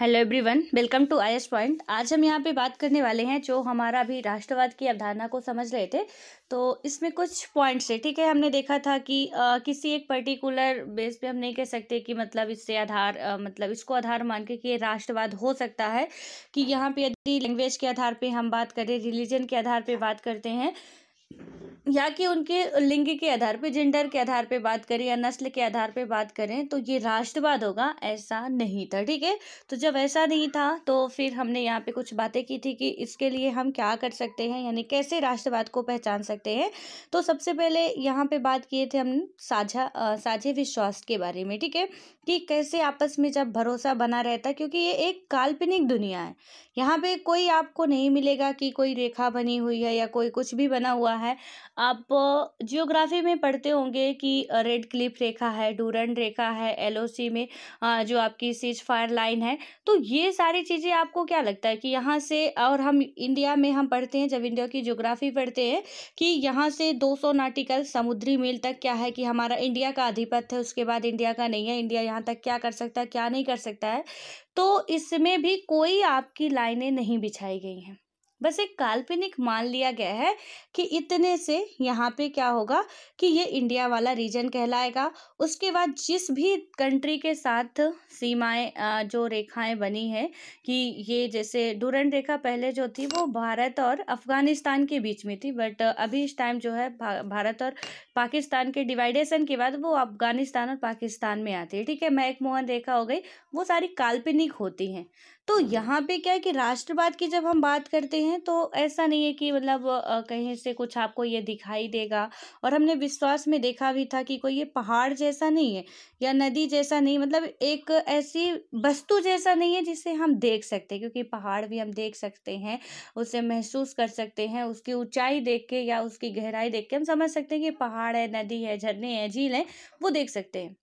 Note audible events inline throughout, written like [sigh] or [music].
Hello everyone welcome to I point आज हम यहाँ पे बात करने वाले हैं जो हमारा अभी राष्ट्रवाद की अवधारणा को समझ रहे थे तो इसमें कुछ पॉइंट्स है ठीक है हमने देखा था कि आ, किसी एक पर्टिकुलर बेस पे हम नहीं कह सकते कि मतलब इससे आधार आ, मतलब इसको आधार मान के कि राष्ट्रवाद हो सकता है कि यहाँ पे यदि लैंग्वेज के आधार पर हम बात करें रिलीजन के आधार पर बात करते हैं या कि उनके लिंग के आधार पे जेंडर के आधार पे बात करें या नस्ल के आधार पे बात करें तो ये राष्ट्रवाद होगा ऐसा नहीं था ठीक है तो जब ऐसा नहीं था तो फिर हमने यहाँ पे कुछ बातें की थी कि इसके लिए हम क्या कर सकते हैं यानी कैसे राष्ट्रवाद को पहचान सकते हैं तो सबसे पहले यहाँ पे बात किए थे हम साझा साझे विश्वास के बारे में ठीक है कि कैसे आपस में जब भरोसा बना रहता है क्योंकि ये एक काल्पनिक दुनिया है यहाँ पे कोई आपको नहीं मिलेगा कि कोई रेखा बनी हुई है या कोई कुछ भी बना हुआ है आप जियोग्राफी में पढ़ते होंगे कि रेड क्लिप रेखा है डूरन रेखा है एलओसी में जो आपकी सीज फायर लाइन है तो ये सारी चीज़ें आपको क्या लगता है कि यहाँ से और हम इंडिया में हम पढ़ते हैं जब इंडिया की जियोग्राफी पढ़ते हैं कि यहाँ से दो नाटिकल समुद्री मील तक क्या है कि हमारा इंडिया का अधिपत्य है उसके बाद इंडिया का नहीं है इंडिया यहाँ कहाँ तक क्या कर सकता है क्या नहीं कर सकता है तो इसमें भी कोई आपकी लाइनें नहीं बिछाई गई हैं बस एक काल्पनिक मान लिया गया है कि इतने से यहाँ पे क्या होगा कि ये इंडिया वाला रीजन कहलाएगा उसके बाद जिस भी कंट्री के साथ सीमाएं जो रेखाएं बनी हैं कि ये जैसे डूरन रेखा पहले जो थी वो भारत और अफ़गानिस्तान के बीच में थी बट अभी इस टाइम जो है भारत और पाकिस्तान के डिवाइडेशन के बाद वो अफगानिस्तान और पाकिस्तान में आती है ठीक है मैक मोहन रेखा हो गई वो सारी काल्पनिक होती हैं तो हाँ। यहाँ पे क्या है कि राष्ट्रवाद की जब हम बात करते हैं तो ऐसा नहीं है कि मतलब कहीं से कुछ आपको ये दिखाई देगा और हमने विश्वास में देखा भी था कि कोई ये पहाड़ जैसा नहीं है या नदी जैसा नहीं मतलब एक ऐसी वस्तु जैसा नहीं है जिसे हम देख सकते हैं क्योंकि पहाड़ भी हम देख सकते हैं उसे महसूस कर सकते हैं उसकी ऊंचाई देख के या उसकी गहराई देख के हम समझ सकते हैं कि पहाड़ पहाड़ है नदी है झरने हैं झील है वो देख सकते हैं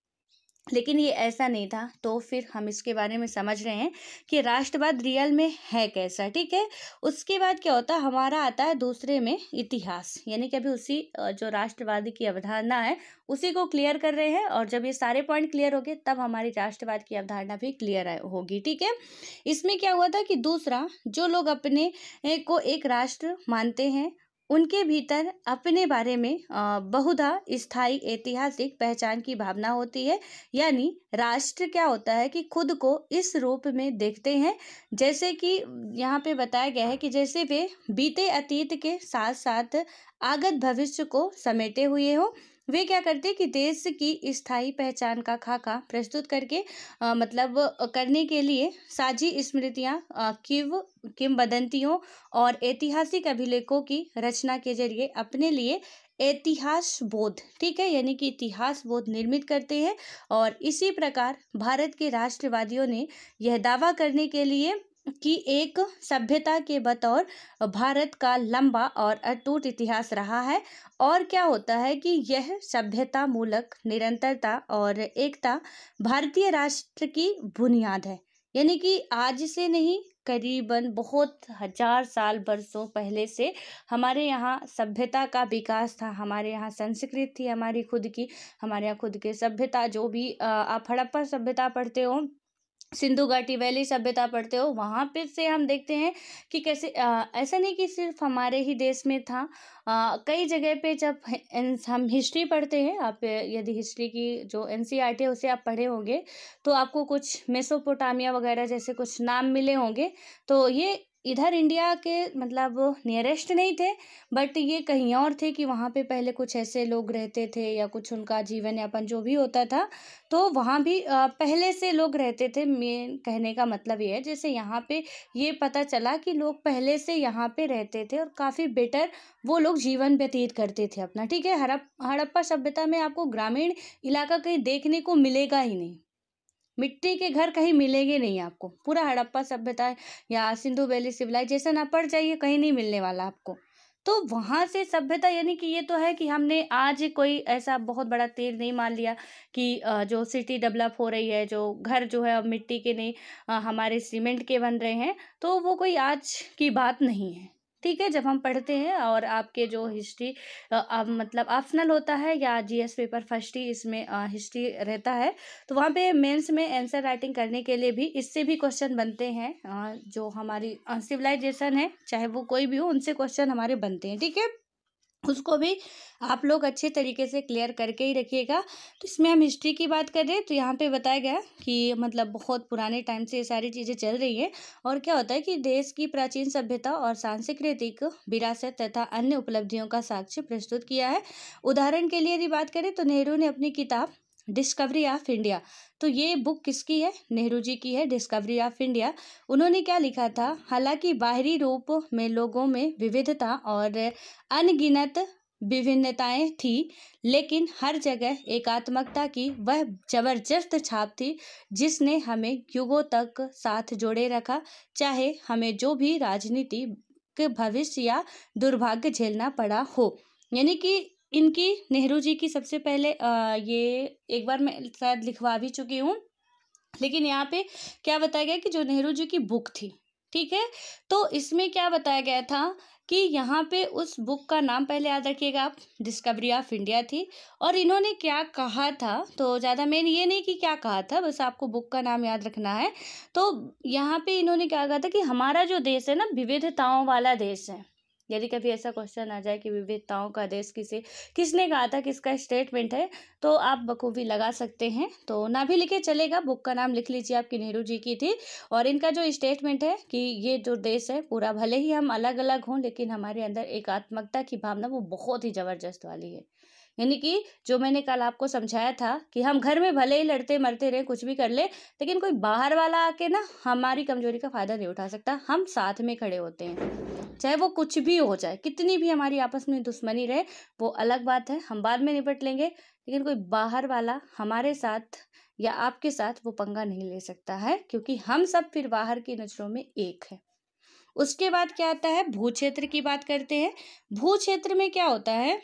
लेकिन ये ऐसा नहीं था तो फिर हम इसके बारे में समझ रहे हैं कि राष्ट्रवाद रियल में है कैसा ठीक है उसके बाद क्या होता है हमारा आता है दूसरे में इतिहास यानी कि अभी उसी जो राष्ट्रवाद की अवधारणा है उसी को क्लियर कर रहे हैं और जब ये सारे पॉइंट क्लियर हो गए तब हमारी राष्ट्रवाद की अवधारणा भी क्लियर होगी ठीक है इसमें क्या हुआ था कि दूसरा जो लोग अपने को एक राष्ट्र मानते हैं उनके भीतर अपने बारे में बहुधा स्थायी ऐतिहासिक पहचान की भावना होती है यानी राष्ट्र क्या होता है कि खुद को इस रूप में देखते हैं जैसे कि यहाँ पे बताया गया है कि जैसे वे बीते अतीत के साथ साथ आगत भविष्य को समेटे हुए हो वे क्या करते कि देश की स्थायी पहचान का खाका प्रस्तुत करके आ, मतलब करने के लिए साझी स्मृतियाँ किव बदंतियों और ऐतिहासिक अभिलेखों की रचना के जरिए अपने लिए इतिहास बोध ठीक है यानी कि इतिहास बोध निर्मित करते हैं और इसी प्रकार भारत के राष्ट्रवादियों ने यह दावा करने के लिए की एक सभ्यता के बतौर भारत का लंबा और अटूट इतिहास रहा है और क्या होता है कि यह सभ्यता मूलक निरंतरता और एकता भारतीय राष्ट्र की बुनियाद है यानी कि आज से नहीं करीबन बहुत हजार साल बरसों पहले से हमारे यहाँ सभ्यता का विकास था हमारे यहाँ संस्कृत थी हमारी खुद की हमारे यहाँ खुद के सभ्यता जो भी आप हड़प्पा सभ्यता पढ़ते हो सिंधु घाटी वैली सभ्यता पढ़ते हो वहाँ पे से हम देखते हैं कि कैसे आ, ऐसा नहीं कि सिर्फ हमारे ही देश में था आ, कई जगह पे जब हम हिस्ट्री पढ़ते हैं आप यदि हिस्ट्री की जो एन सी आर है उसे आप पढ़े होंगे तो आपको कुछ मेसोपोटामिया वगैरह जैसे कुछ नाम मिले होंगे तो ये इधर इंडिया के मतलब नियरेस्ट नहीं थे बट ये कहीं और थे कि वहाँ पे पहले कुछ ऐसे लोग रहते थे या कुछ उनका जीवन यापन जो भी होता था तो वहाँ भी पहले से लोग रहते थे मेन कहने का मतलब ये है जैसे यहाँ पे ये पता चला कि लोग पहले से यहाँ पे रहते थे और काफ़ी बेटर वो लोग जीवन व्यतीत करते थे अपना ठीक है हड़प हड़प्पा सभ्यता में आपको ग्रामीण इलाका कहीं देखने को मिलेगा ही नहीं मिट्टी के घर कहीं मिलेंगे नहीं आपको पूरा हड़प्पा सभ्यता या सिंधु वैली सिविलाइजेशन आप पढ़ जाइए कहीं नहीं मिलने वाला आपको तो वहाँ से सभ्यता यानी कि ये तो है कि हमने आज कोई ऐसा बहुत बड़ा तीर नहीं मान लिया कि जो सिटी डेवलप हो रही है जो घर जो है अब मिट्टी के नहीं हमारे सीमेंट के बन रहे हैं तो वो कोई आज की बात नहीं है ठीक है जब हम पढ़ते हैं और आपके जो हिस्ट्री आप मतलब ऑप्शनल होता है या जीएस पेपर फर्स्ट ही इसमें हिस्ट्री रहता है तो वहाँ पे मेंस में आंसर राइटिंग करने के लिए भी इससे भी क्वेश्चन बनते हैं जो हमारी सिविलाइजेशन है चाहे वो कोई भी हो उनसे क्वेश्चन हमारे बनते हैं ठीक है उसको भी आप लोग अच्छे तरीके से क्लियर करके ही रखिएगा तो इसमें हम हिस्ट्री की बात करें तो यहाँ पे बताया गया कि मतलब बहुत पुराने टाइम से ये सारी चीज़ें चल रही हैं और क्या होता है कि देश की प्राचीन सभ्यता और सांस्कृतिक विरासत तथा अन्य उपलब्धियों का साक्ष्य प्रस्तुत किया है उदाहरण के लिए यदि बात करें तो नेहरू ने अपनी किताब डिस्कवरी ऑफ इंडिया तो ये बुक किसकी है नेहरू जी की है डिस्कवरी ऑफ इंडिया उन्होंने क्या लिखा था हालांकि बाहरी रूप में लोगों में विविधता और अनगिनत विभिन्नताएं थी लेकिन हर जगह एकात्मकता की वह जबरदस्त छाप थी जिसने हमें युगों तक साथ जोड़े रखा चाहे हमें जो भी राजनीति के भविष्य या दुर्भाग्य झेलना पड़ा हो यानी कि इनकी नेहरू जी की सबसे पहले आ, ये एक बार मैं शायद लिखवा भी चुकी हूँ लेकिन यहाँ पे क्या बताया गया कि जो नेहरू जी की बुक थी ठीक है तो इसमें क्या बताया गया था कि यहाँ पे उस बुक का नाम पहले याद रखिएगा आप डिस्कवरी ऑफ इंडिया थी और इन्होंने क्या कहा था तो ज़्यादा मेन ये नहीं कि क्या कहा था बस आपको बुक का नाम याद रखना है तो यहाँ पे इन्होंने क्या कहा था कि हमारा जो देश है ना विविधताओं वाला देश है यदि कभी ऐसा क्वेश्चन आ जाए कि विविधताओं का देश किसे किसने कहा था किसका स्टेटमेंट है तो आप बखूबी लगा सकते हैं तो ना भी लिखे चलेगा बुक का नाम लिख लीजिए आपकी नेहरू जी की थी और इनका जो स्टेटमेंट है कि ये जो देश है पूरा भले ही हम अलग अलग हों लेकिन हमारे अंदर एकात्मकता की भावना वो बहुत ही ज़बरदस्त वाली है यानी कि जो मैंने कल आपको समझाया था कि हम घर में भले ही लड़ते मरते रहे कुछ भी कर ले लेकिन कोई बाहर वाला आके ना हमारी कमजोरी का फ़ायदा नहीं उठा सकता हम साथ में खड़े होते हैं चाहे वो कुछ भी हो जाए कितनी भी हमारी आपस में दुश्मनी रहे वो अलग बात है हम बाद में निपट लेंगे लेकिन कोई बाहर वाला हमारे साथ या आपके साथ वो पंगा नहीं ले सकता है क्योंकि हम सब फिर बाहर की नज़रों में एक है उसके बाद क्या आता है भू क्षेत्र की बात करते हैं भू क्षेत्र में क्या होता है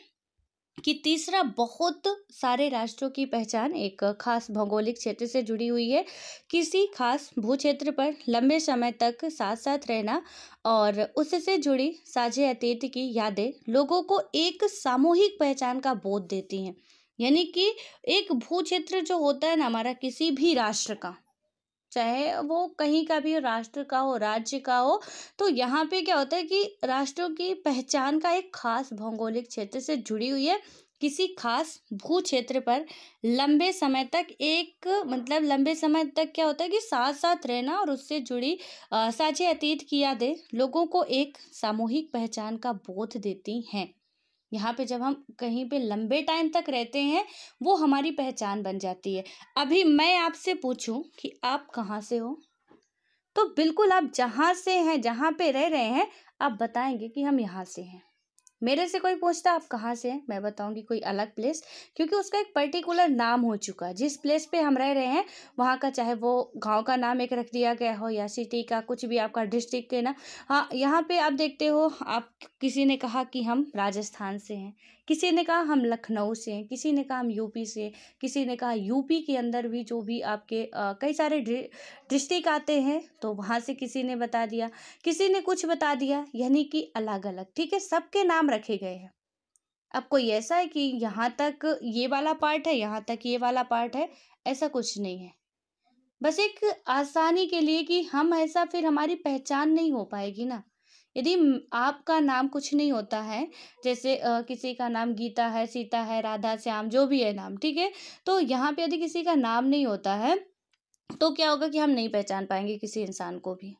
कि तीसरा बहुत सारे राष्ट्रों की पहचान एक खास भौगोलिक क्षेत्र से जुड़ी हुई है किसी खास भू क्षेत्र पर लंबे समय तक साथ साथ रहना और उससे जुड़ी साझे अतीत की यादें लोगों को एक सामूहिक पहचान का बोध देती हैं यानी कि एक भू क्षेत्र जो होता है ना हमारा किसी भी राष्ट्र का चाहे वो कहीं का भी राष्ट्र का हो राज्य का हो तो यहाँ पे क्या होता है कि राष्ट्रों की पहचान का एक खास भौगोलिक क्षेत्र से जुड़ी हुई है किसी खास भू क्षेत्र पर लंबे समय तक एक मतलब लंबे समय तक क्या होता है कि साथ साथ रहना और उससे जुड़ी साझे अतीत की यादें लोगों को एक सामूहिक पहचान का बोध देती हैं यहाँ पे जब हम कहीं पे लंबे टाइम तक रहते हैं वो हमारी पहचान बन जाती है अभी मैं आपसे पूछूं कि आप कहाँ से हो तो बिल्कुल आप जहाँ से हैं जहाँ पे रह रहे हैं आप बताएंगे कि हम यहाँ से हैं मेरे से कोई पूछता आप कहाँ से हैं मैं बताऊँगी कोई अलग प्लेस क्योंकि उसका एक पर्टिकुलर नाम हो चुका है जिस प्लेस पे हम रह रहे हैं वहाँ का चाहे वो गांव का नाम एक रख दिया गया हो या सिटी का कुछ भी आपका डिस्ट्रिक्ट के ना हाँ यहाँ पे आप देखते हो आप किसी ने कहा कि हम राजस्थान से हैं किसी ने कहा हम लखनऊ से हैं किसी ने कहा हम यूपी से किसी ने कहा यूपी के अंदर भी जो भी आपके कई सारे डिस्ट्रिक आते हैं तो वहाँ से किसी ने बता दिया किसी ने कुछ बता दिया यानी कि अलग अलग ठीक है सबके नाम रखे गए हैं अब कोई ऐसा है कि यहाँ तक ये वाला पार्ट है यहाँ तक ये वाला पार्ट है ऐसा कुछ नहीं है बस एक आसानी के लिए कि हम ऐसा फिर हमारी पहचान नहीं हो पाएगी ना यदि आपका नाम कुछ नहीं होता है जैसे आ, किसी का नाम गीता है सीता है राधा श्याम जो भी है नाम ठीक है तो यहाँ पे यदि किसी का नाम नहीं होता है तो क्या होगा कि हम नहीं पहचान पाएंगे किसी इंसान को भी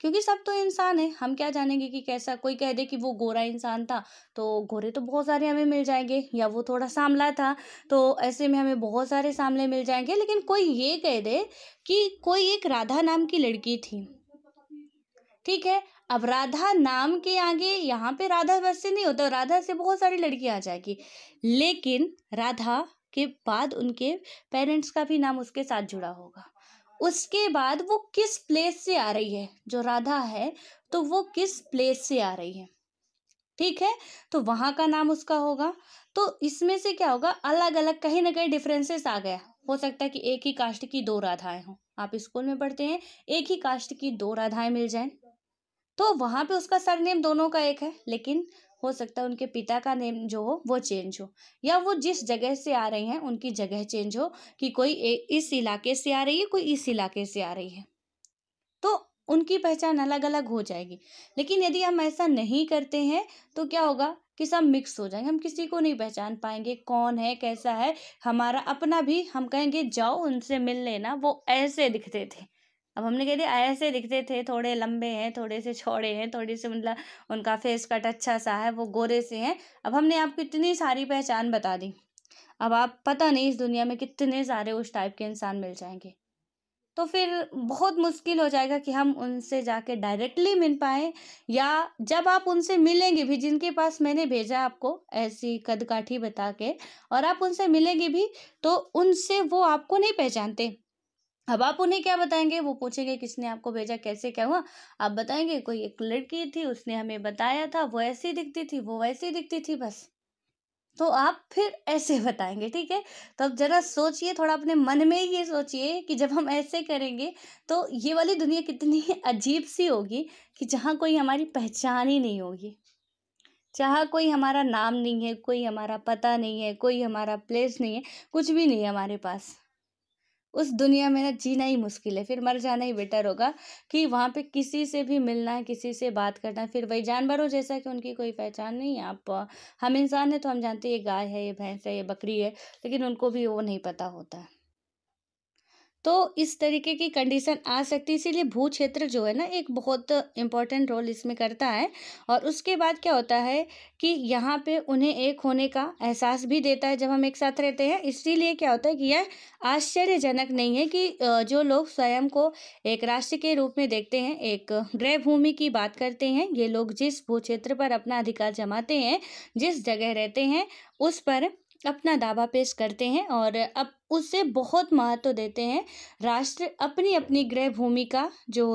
क्योंकि सब तो इंसान है हम क्या जानेंगे कि कैसा कोई कह दे कि वो गोरा इंसान था तो गोरे तो बहुत सारे हमें मिल जाएंगे या वो थोड़ा सामला था तो ऐसे में हमें बहुत सारे सामले मिल जाएंगे लेकिन कोई ये कह दे कि कोई एक राधा नाम की लड़की थी ठीक है अब राधा नाम के आगे यहाँ पे राधा वर्ष से नहीं होता राधा से बहुत सारी लड़की आ जाएगी लेकिन राधा के बाद उनके पेरेंट्स का भी नाम उसके साथ जुड़ा होगा उसके बाद वो किस प्लेस से आ रही है जो राधा है तो वो किस प्लेस से आ रही है ठीक है तो वहाँ का नाम उसका होगा तो इसमें से क्या होगा अलग अलग कहीं ना कहीं डिफरेंसेस आ गया हो सकता है कि एक ही कास्ट की दो राधाएं हों आप स्कूल में पढ़ते हैं एक ही कास्ट की दो राधाएं मिल जाएं तो वहाँ पे उसका सरनेम दोनों का एक है लेकिन हो सकता है उनके पिता का नेम जो हो वो चेंज हो या वो जिस जगह से आ रही हैं उनकी जगह चेंज हो कि कोई इस इलाके से आ रही है कोई इस इलाके से आ रही है तो उनकी पहचान अलग अलग हो जाएगी लेकिन यदि हम ऐसा नहीं करते हैं तो क्या होगा कि सब मिक्स हो जाएंगे हम किसी को नहीं पहचान पाएंगे कौन है कैसा है हमारा अपना भी हम कहेंगे जाओ उनसे मिल लेना वो ऐसे दिखते थे अब हमने कह दिया ऐसे दिखते थे थोड़े लंबे हैं थोड़े से छोड़े हैं थोड़े से मतलब उनका फेस कट अच्छा सा है वो गोरे से हैं अब हमने आपको इतनी सारी पहचान बता दी अब आप पता नहीं इस दुनिया में कितने सारे उस टाइप के इंसान मिल जाएंगे तो फिर बहुत मुश्किल हो जाएगा कि हम उनसे जाके डायरेक्टली मिल पाएँ या जब आप उनसे मिलेंगे भी जिनके पास मैंने भेजा आपको ऐसी कदकाठी बता के और आप उनसे मिलेंगे भी तो उनसे वो आपको नहीं पहचानते अब आप उन्हें क्या बताएंगे वो पूछेंगे किसने आपको भेजा कैसे क्या हुआ आप बताएंगे कोई एक लड़की थी उसने हमें बताया था वो ऐसी दिखती थी वो वैसी दिखती थी बस तो आप फिर ऐसे [laughs] बताएंगे ठीक है तो अब जरा सोचिए थोड़ा अपने मन में ये सोचिए कि जब हम ऐसे करेंगे तो ये वाली दुनिया कितनी [laughs] अजीब सी होगी कि जहाँ कोई हमारी पहचान ही नहीं होगी जहाँ कोई हमारा नाम नहीं है कोई हमारा पता नहीं है कोई हमारा प्लेस नहीं है कुछ भी नहीं है हमारे पास उस दुनिया में ना जीना ही मुश्किल है फिर मर जाना ही बेटर होगा कि वहाँ पे किसी से भी मिलना किसी से बात करना फिर वही जानवरों जैसा कि उनकी कोई पहचान नहीं है आप हम इंसान हैं तो हम जानते हैं ये गाय है ये भैंस है ये बकरी है लेकिन उनको भी वो नहीं पता होता है तो इस तरीके की कंडीशन आ सकती है इसीलिए भू क्षेत्र जो है ना एक बहुत इम्पॉर्टेंट रोल इसमें करता है और उसके बाद क्या होता है कि यहाँ पे उन्हें एक होने का एहसास भी देता है जब हम एक साथ रहते हैं इसीलिए क्या होता है कि यह आश्चर्यजनक नहीं है कि जो लोग स्वयं को एक राष्ट्र के रूप में देखते हैं एक ग्रह भूमि की बात करते हैं ये लोग जिस भू क्षेत्र पर अपना अधिकार जमाते हैं जिस जगह रहते हैं उस पर अपना दावा पेश करते हैं और अब उसे बहुत महत्व देते हैं राष्ट्र अपनी अपनी गृह भूमि का जो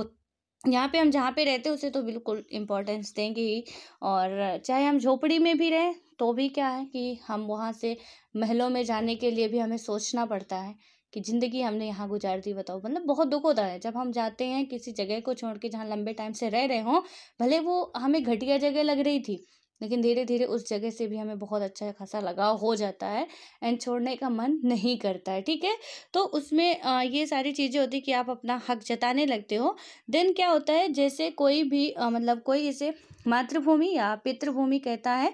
यहाँ पे हम जहाँ पे रहते हैं उसे तो बिल्कुल इम्पोर्टेंस देंगे ही और चाहे हम झोपड़ी में भी रहें तो भी क्या है कि हम वहाँ से महलों में जाने के लिए भी हमें सोचना पड़ता है कि ज़िंदगी हमने यहाँ गुजार दी बताओ मतलब बहुत दुख होता है जब हम जाते हैं किसी जगह को छोड़ के जहाँ लंबे टाइम से रह रहे हों भले वो हमें घटिया जगह लग रही थी लेकिन धीरे धीरे उस जगह से भी हमें बहुत अच्छा खासा लगाव हो जाता है एंड छोड़ने का मन नहीं करता है ठीक है तो उसमें ये सारी चीज़ें होती कि आप अपना हक जताने लगते हो देन क्या होता है जैसे कोई भी मतलब कोई इसे मातृभूमि या पितृभूमि कहता है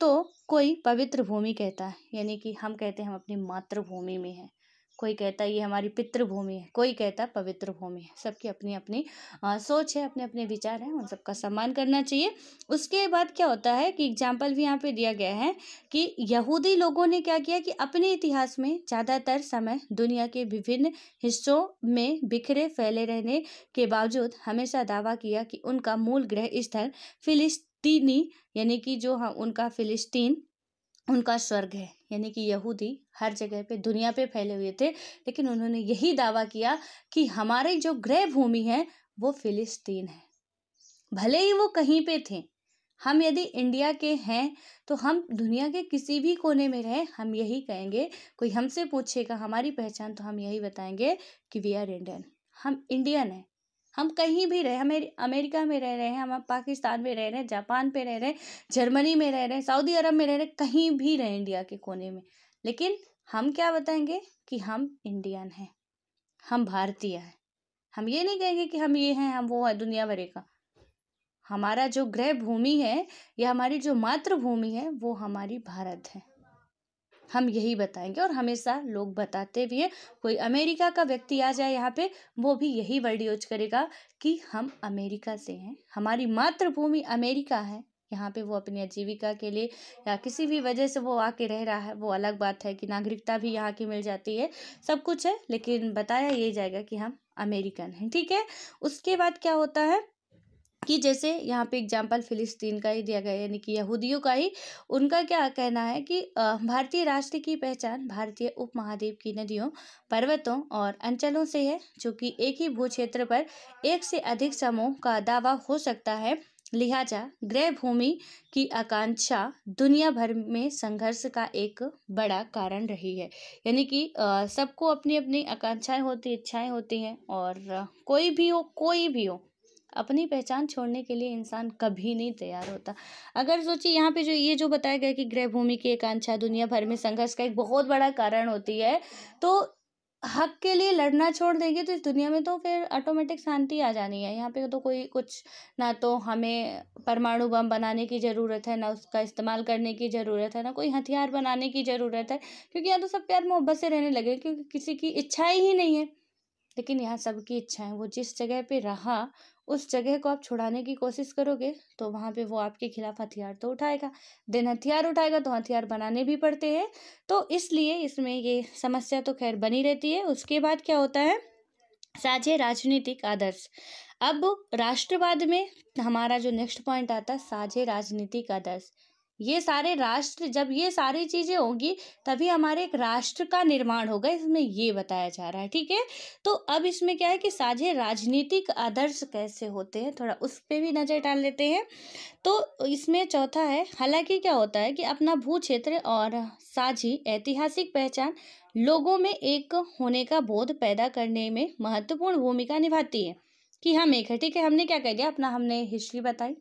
तो कोई पवित्र भूमि कहता है यानी कि हम कहते हैं हम अपनी मातृभूमि में हैं कोई कहता है ये हमारी पितृभूमि है कोई कहता है पवित्र भूमि है सबकी अपनी अपनी सोच है अपने अपने विचार हैं उन सबका सम्मान करना चाहिए उसके बाद क्या होता है कि एग्जाम्पल भी यहाँ पे दिया गया है कि यहूदी लोगों ने क्या किया कि अपने इतिहास में ज़्यादातर समय दुनिया के विभिन्न हिस्सों में बिखरे फैले रहने के बावजूद हमेशा दावा किया कि उनका मूल ग्रह स्थल फिलिस्तीनी यानी कि जो हाँ उनका फिलिस्तीन उनका स्वर्ग है यानी कि यहूदी हर जगह पे दुनिया पे फैले हुए थे लेकिन उन्होंने यही दावा किया कि हमारी जो ग्रह भूमि है वो फिलिस्तीन है भले ही वो कहीं पे थे हम यदि इंडिया के हैं तो हम दुनिया के किसी भी कोने में रहें हम यही कहेंगे कोई हमसे पूछेगा हमारी पहचान तो हम यही बताएंगे कि वी आर इंडियन हम इंडियन हैं हम कहीं भी रहे हमें अमेरिका में रह रहे हैं हम पाकिस्तान में रह रहे हैं जापान पे रह रहे हैं जर्मनी में रह रहे हैं सऊदी अरब में रह रहे हैं कहीं भी रहे इंडिया के कोने में लेकिन हम क्या बताएंगे कि हम इंडियन हैं हम भारतीय हैं हम ये नहीं कहेंगे कि हम ये हैं हम वो हैं दुनिया भरे का हमारा जो गृह भूमि है या हमारी जो मातृभूमि है वो हमारी भारत है हम यही बताएंगे और हमेशा लोग बताते भी हैं कोई अमेरिका का व्यक्ति आ जाए यहाँ पे वो भी यही वर्ड यूज करेगा कि हम अमेरिका से हैं हमारी मातृभूमि अमेरिका है यहाँ पे वो अपनी आजीविका के लिए या किसी भी वजह से वो आके रह रहा है वो अलग बात है कि नागरिकता भी यहाँ की मिल जाती है सब कुछ है लेकिन बताया ये जाएगा कि हम अमेरिकन हैं ठीक है उसके बाद क्या होता है कि जैसे यहाँ पे एग्जाम्पल फिलिस्तीन का ही दिया गया यानी कि यहूदियों का ही उनका क्या कहना है कि भारतीय राष्ट्र की पहचान भारतीय उपमहाद्वीप की नदियों पर्वतों और अंचलों से है जो कि एक ही भू क्षेत्र पर एक से अधिक समूह का दावा हो सकता है लिहाजा ग्रह भूमि की आकांक्षा दुनिया भर में संघर्ष का एक बड़ा कारण रही है यानी कि सबको अपनी अपनी आकांक्षाएं होती इच्छाएं होती हैं और कोई भी हो कोई भी हो अपनी पहचान छोड़ने के लिए इंसान कभी नहीं तैयार होता अगर सोचिए यहाँ पे जो ये जो बताया गया कि गृह भूमि की आकांक्षा दुनिया भर में संघर्ष का एक बहुत बड़ा कारण होती है तो हक के लिए लड़ना छोड़ देंगे तो इस दुनिया में तो फिर ऑटोमेटिक शांति आ जानी है यहाँ पे तो कोई कुछ ना तो हमें परमाणु बम बनाने की ज़रूरत है ना उसका इस्तेमाल करने की ज़रूरत है ना कोई हथियार बनाने की ज़रूरत है क्योंकि यहाँ तो सब प्यार मोहब्बत से रहने लगे क्योंकि किसी की इच्छाएँ ही नहीं है लेकिन यहाँ सबकी इच्छाएँ वो जिस जगह पर रहा उस जगह को आप छुड़ाने की कोशिश करोगे तो वहाँ पे वो आपके खिलाफ हथियार तो उठाएगा देन हथियार उठाएगा तो हथियार बनाने भी पड़ते हैं तो इसलिए इसमें ये समस्या तो खैर बनी रहती है उसके बाद क्या होता है साझे राजनीतिक आदर्श अब राष्ट्रवाद में हमारा जो नेक्स्ट पॉइंट आता है साझे राजनीतिक आदर्श ये सारे राष्ट्र जब ये सारी चीज़ें होंगी तभी हमारे एक राष्ट्र का निर्माण होगा इसमें ये बताया जा रहा है ठीक है तो अब इसमें क्या है कि साझे राजनीतिक आदर्श कैसे होते हैं थोड़ा उस पर भी नज़र डाल लेते हैं तो इसमें चौथा है हालांकि क्या होता है कि अपना भू क्षेत्र और साझी ऐतिहासिक पहचान लोगों में एक होने का बोध पैदा करने में महत्वपूर्ण भूमिका निभाती है कि हम एक है ठीक है हमने क्या कह दिया अपना हमने हिस्ट्री बताई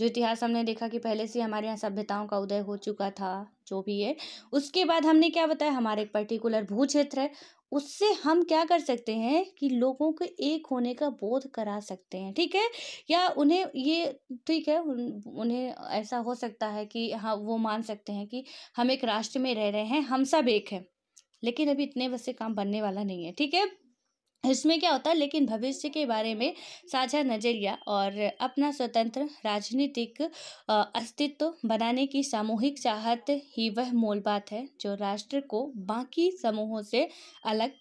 जो इतिहास हमने देखा कि पहले से हमारे यहाँ सभ्यताओं का उदय हो चुका था जो भी है उसके बाद हमने क्या बताया हमारे एक पर्टिकुलर भू क्षेत्र है उससे हम क्या कर सकते हैं कि लोगों को एक होने का बोध करा सकते हैं ठीक है या उन्हें ये ठीक है उन्हें ऐसा हो सकता है कि हाँ वो मान सकते हैं कि हम एक राष्ट्र में रह रहे हैं हम सब एक हैं लेकिन अभी इतने बस से काम बनने वाला नहीं है ठीक है इसमें क्या होता है लेकिन भविष्य के बारे में साझा नज़रिया और अपना स्वतंत्र राजनीतिक अस्तित्व बनाने की सामूहिक चाहत ही वह मूल बात है जो राष्ट्र को बाकी समूहों से अलग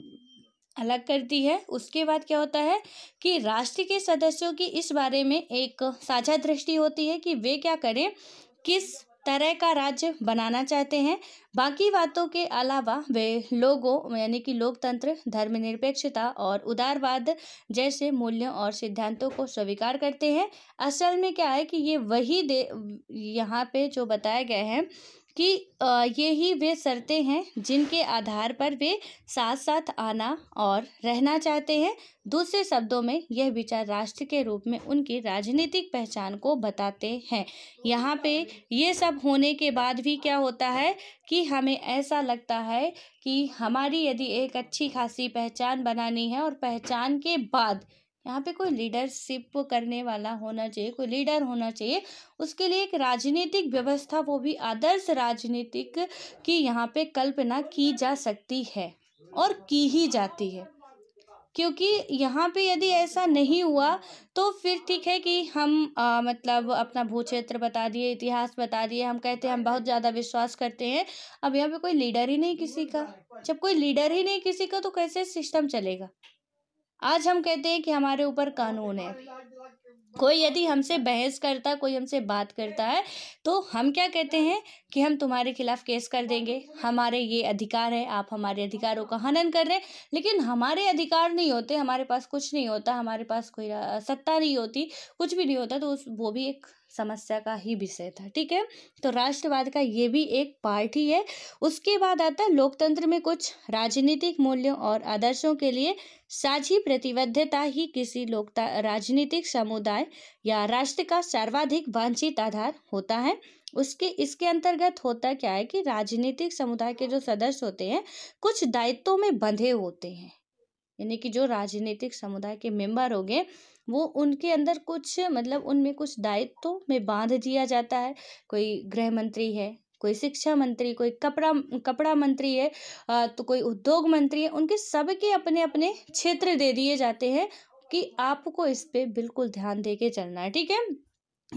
अलग करती है उसके बाद क्या होता है कि राष्ट्र के सदस्यों की इस बारे में एक साझा दृष्टि होती है कि वे क्या करें किस तरह का राज्य बनाना चाहते हैं बाकी बातों के अलावा वे लोगों यानी कि लोकतंत्र धर्मनिरपेक्षता और उदारवाद जैसे मूल्यों और सिद्धांतों को स्वीकार करते हैं असल में क्या है कि ये वही दे यहाँ पे जो बताया गया है कि ये ही वे शर्तें हैं जिनके आधार पर वे साथ साथ आना और रहना चाहते हैं दूसरे शब्दों में यह विचार राष्ट्र के रूप में उनकी राजनीतिक पहचान को बताते हैं यहाँ पे ये सब होने के बाद भी क्या होता है कि हमें ऐसा लगता है कि हमारी यदि एक अच्छी खासी पहचान बनानी है और पहचान के बाद यहाँ पे कोई लीडरशिप करने वाला होना चाहिए कोई लीडर होना चाहिए उसके लिए एक राजनीतिक व्यवस्था वो भी आदर्श राजनीतिक की यहाँ पे कल्पना की जा सकती है और की ही जाती है क्योंकि यहाँ पे यदि ऐसा नहीं हुआ तो फिर ठीक है कि हम आ, मतलब अपना भू क्षेत्र बता दिए इतिहास बता दिए हम कहते हैं हम बहुत ज़्यादा विश्वास करते हैं अब यहाँ पे कोई लीडर ही नहीं किसी का जब कोई लीडर ही नहीं किसी का तो कैसे सिस्टम चलेगा आज हम कहते हैं कि हमारे ऊपर कानून है कोई यदि हमसे बहस करता कोई हमसे बात करता है तो हम क्या कहते हैं कि हम तुम्हारे खिलाफ केस कर देंगे हमारे ये अधिकार है आप हमारे अधिकारों का हनन कर रहे हैं लेकिन हमारे अधिकार नहीं होते हमारे पास कुछ नहीं होता हमारे पास कोई सत्ता नहीं होती कुछ भी नहीं होता तो उस वो भी एक समस्या का ही विषय था ठीक है तो राष्ट्रवाद का ये भी एक पार्ट ही है उसके बाद आता है लोकतंत्र में कुछ राजनीतिक मूल्यों और आदर्शों के लिए साझी प्रतिबद्धता ही किसी लोकता राजनीतिक समुदाय या राष्ट्र का सर्वाधिक वांछित आधार होता है उसके इसके अंतर्गत होता क्या है कि राजनीतिक समुदाय के जो सदस्य होते हैं कुछ दायित्वों में बंधे होते हैं यानी कि जो राजनीतिक समुदाय के मेंबर हो गए वो उनके अंदर कुछ मतलब उनमें कुछ दायित्व में बांध दिया जाता है कोई गृह मंत्री है कोई शिक्षा मंत्री कोई कपड़ा कपड़ा मंत्री है तो कोई उद्योग मंत्री है उनके सबके अपने अपने क्षेत्र दे दिए जाते हैं कि आपको इस पर बिल्कुल ध्यान दे के चलना है ठीक है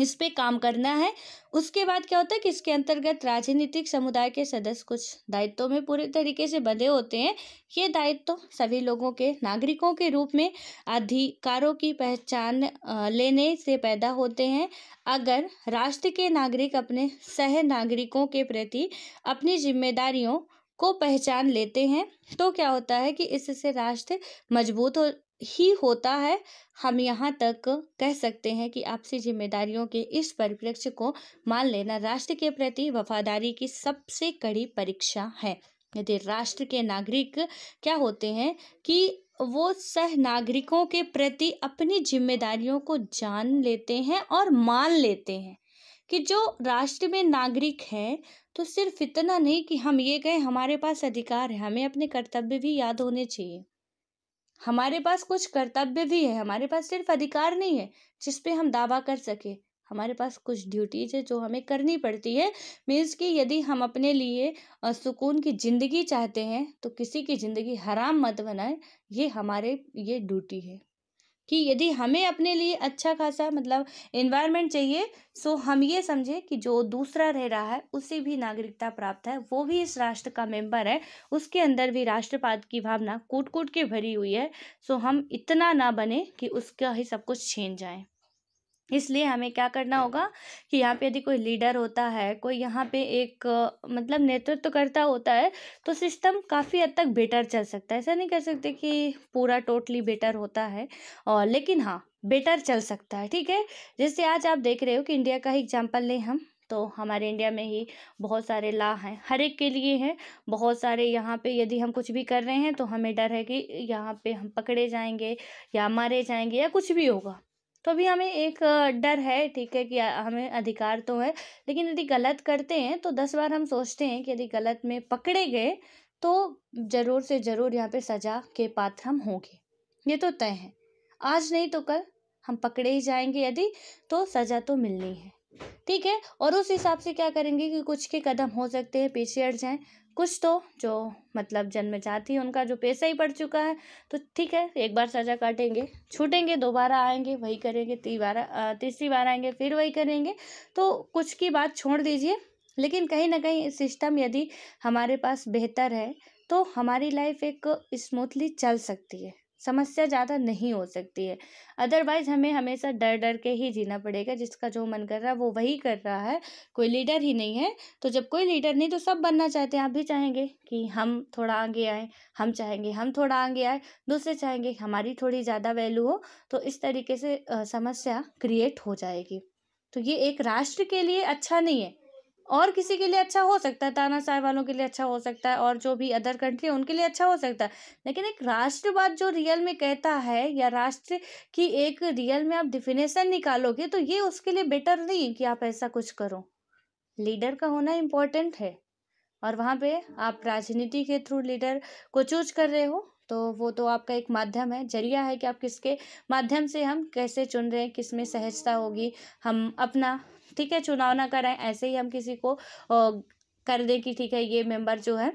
इस पे काम करना है उसके बाद क्या होता है कि इसके अंतर्गत राजनीतिक समुदाय के सदस्य कुछ दायित्वों में पूरे तरीके से बंधे होते हैं ये दायित्व सभी लोगों के नागरिकों के रूप में अधिकारों की पहचान लेने से पैदा होते हैं अगर राष्ट्र के नागरिक अपने सह नागरिकों के प्रति अपनी जिम्मेदारियों को पहचान लेते हैं तो क्या होता है कि इससे राष्ट्र मजबूत हो ही होता है हम यहाँ तक कह सकते हैं कि आपसी जिम्मेदारियों के इस परिप्रेक्ष्य को मान लेना राष्ट्र के प्रति वफादारी की सबसे कड़ी परीक्षा है यदि राष्ट्र के नागरिक क्या होते हैं कि वो सह नागरिकों के प्रति अपनी जिम्मेदारियों को जान लेते हैं और मान लेते हैं कि जो राष्ट्र में नागरिक है तो सिर्फ इतना नहीं कि हम ये कहें हमारे पास अधिकार है हमें अपने कर्तव्य भी याद होने चाहिए हमारे पास कुछ कर्तव्य भी है हमारे पास सिर्फ अधिकार नहीं है जिस पे हम दावा कर सके हमारे पास कुछ ड्यूटीज है जो हमें करनी पड़ती है मीन्स कि यदि हम अपने लिए सुकून की ज़िंदगी चाहते हैं तो किसी की ज़िंदगी हराम मत बनाए ये हमारे ये ड्यूटी है कि यदि हमें अपने लिए अच्छा खासा मतलब इन्वायरमेंट चाहिए सो हम ये समझे कि जो दूसरा रह रहा है उसे भी नागरिकता प्राप्त है वो भी इस राष्ट्र का मेंबर है उसके अंदर भी राष्ट्रपात की भावना कूट कूट के भरी हुई है सो हम इतना ना बने कि उसका ही सब कुछ छीन जाए इसलिए हमें क्या करना होगा कि यहाँ पे यदि कोई लीडर होता है कोई यहाँ पे एक मतलब नेतृत्वकर्ता होता है तो सिस्टम काफ़ी हद तक बेटर चल सकता है ऐसा नहीं कर सकते कि पूरा टोटली बेटर होता है और लेकिन हाँ बेटर चल सकता है ठीक है जैसे आज आप देख रहे हो कि इंडिया का ही एग्जाम्पल लें हम तो हमारे इंडिया में ही बहुत सारे ला हैं हर एक के लिए हैं बहुत सारे यहाँ पे यदि हम कुछ भी कर रहे हैं तो हमें डर है कि यहाँ पे हम पकड़े जाएंगे या मारे जाएंगे या कुछ भी होगा तो अभी हमें एक डर है ठीक है कि हमें अधिकार तो है लेकिन यदि गलत करते हैं तो दस बार हम सोचते हैं कि यदि गलत में पकड़े गए तो ज़रूर से ज़रूर यहाँ पे सजा के पात्र हम होंगे ये तो तय है आज नहीं तो कल हम पकड़े ही जाएंगे यदि तो सज़ा तो मिलनी है ठीक है और उस हिसाब से क्या करेंगे कि कुछ के कदम हो सकते हैं पीछे हट जाएं कुछ तो जो मतलब जन्मजाति उनका जो पैसा ही पड़ चुका है तो ठीक है एक बार सजा काटेंगे छूटेंगे दोबारा आएंगे वही करेंगे तीबारा तीसरी बार आएंगे फिर वही करेंगे तो कुछ की बात छोड़ दीजिए लेकिन कहीं ना कहीं सिस्टम यदि हमारे पास बेहतर है तो हमारी लाइफ एक स्मूथली चल सकती है समस्या ज़्यादा नहीं हो सकती है अदरवाइज़ हमें हमेशा डर डर के ही जीना पड़ेगा जिसका जो मन कर रहा है वो वही कर रहा है कोई लीडर ही नहीं है तो जब कोई लीडर नहीं तो सब बनना चाहते हैं आप भी चाहेंगे कि हम थोड़ा आगे आए हम चाहेंगे हम थोड़ा आगे आए दूसरे चाहेंगे हमारी थोड़ी ज़्यादा वैल्यू हो तो इस तरीके से समस्या क्रिएट हो जाएगी तो ये एक राष्ट्र के लिए अच्छा नहीं है और किसी के लिए अच्छा हो सकता है ताना साहब वालों के लिए अच्छा हो सकता है और जो भी अदर कंट्री है उनके लिए अच्छा हो सकता है लेकिन एक राष्ट्रवाद जो रियल में कहता है या राष्ट्र की एक रियल में आप डिफिनेशन निकालोगे तो ये उसके लिए बेटर नहीं कि आप ऐसा कुछ करो लीडर का होना इम्पोर्टेंट है और वहाँ पे आप राजनीति के थ्रू लीडर को चूज कर रहे हो तो वो तो आपका एक माध्यम है जरिया है कि आप किसके माध्यम से हम कैसे चुन रहे हैं किस में सहजता होगी हम अपना ठीक है चुनाव ना कराएं ऐसे ही हम किसी को कर दें कि ठीक है ये मेंबर जो है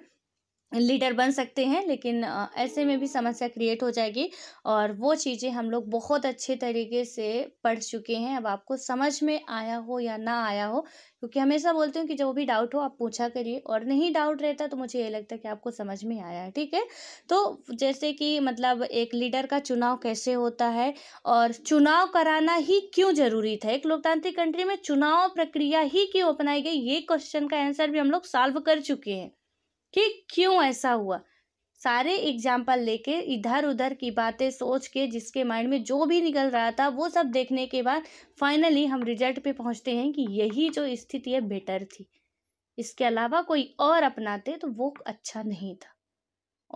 लीडर बन सकते हैं लेकिन ऐसे में भी समस्या क्रिएट हो जाएगी और वो चीज़ें हम लोग बहुत अच्छे तरीके से पढ़ चुके हैं अब आपको समझ में आया हो या ना आया हो क्योंकि हमेशा बोलती हूँ कि जो भी डाउट हो आप पूछा करिए और नहीं डाउट रहता तो मुझे ये लगता है कि आपको समझ में आया है ठीक है तो जैसे कि मतलब एक लीडर का चुनाव कैसे होता है और चुनाव कराना ही क्यों ज़रूरी था एक लोकतांत्रिक कंट्री में चुनाव प्रक्रिया ही क्यों अपनाई गई ये क्वेश्चन का आंसर भी हम लोग सॉल्व कर चुके हैं कि क्यों ऐसा हुआ सारे एग्जाम्पल लेके इधर उधर की बातें सोच के जिसके माइंड में जो भी निकल रहा था वो सब देखने के बाद फाइनली हम रिजल्ट पे पहुंचते हैं कि यही जो स्थिति है बेटर थी इसके अलावा कोई और अपनाते तो वो अच्छा नहीं था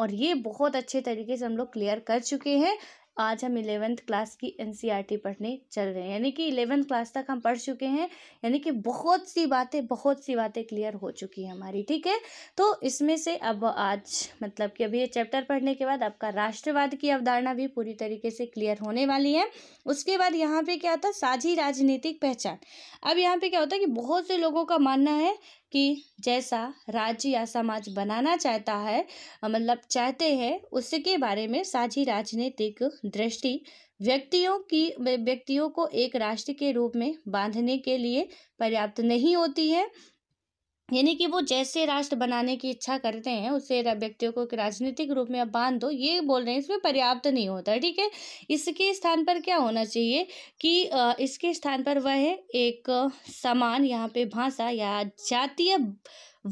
और ये बहुत अच्छे तरीके से हम लोग क्लियर कर चुके हैं आज हम इलेवेंथ क्लास की एन e पढ़ने चल रहे हैं यानी कि इलेवेंथ क्लास तक हम पढ़ चुके हैं यानी कि बहुत सी बातें बहुत सी बातें क्लियर हो चुकी हैं हमारी ठीक है तो इसमें से अब आज मतलब कि अभी ये चैप्टर पढ़ने के बाद आपका राष्ट्रवाद की अवधारणा भी पूरी तरीके से क्लियर होने वाली है उसके बाद यहाँ पर क्या है साझी राजनीतिक पहचान अब यहाँ पर क्या होता है कि बहुत से लोगों का मानना है कि जैसा राज्य या समाज बनाना चाहता है मतलब चाहते हैं उसके बारे में साझी राजनीतिक दृष्टि व्यक्तियों की व्यक्तियों को एक राष्ट्र के रूप में बांधने के लिए पर्याप्त नहीं होती है यानी कि वो जैसे राष्ट्र बनाने की इच्छा करते हैं उसे व्यक्तियों को राजनीतिक रूप में अब बांध दो ये बोल रहे हैं इसमें पर्याप्त नहीं होता ठीक है इसके स्थान पर क्या होना चाहिए कि इसके स्थान पर वह है एक समान यहाँ पे भाषा या जातीय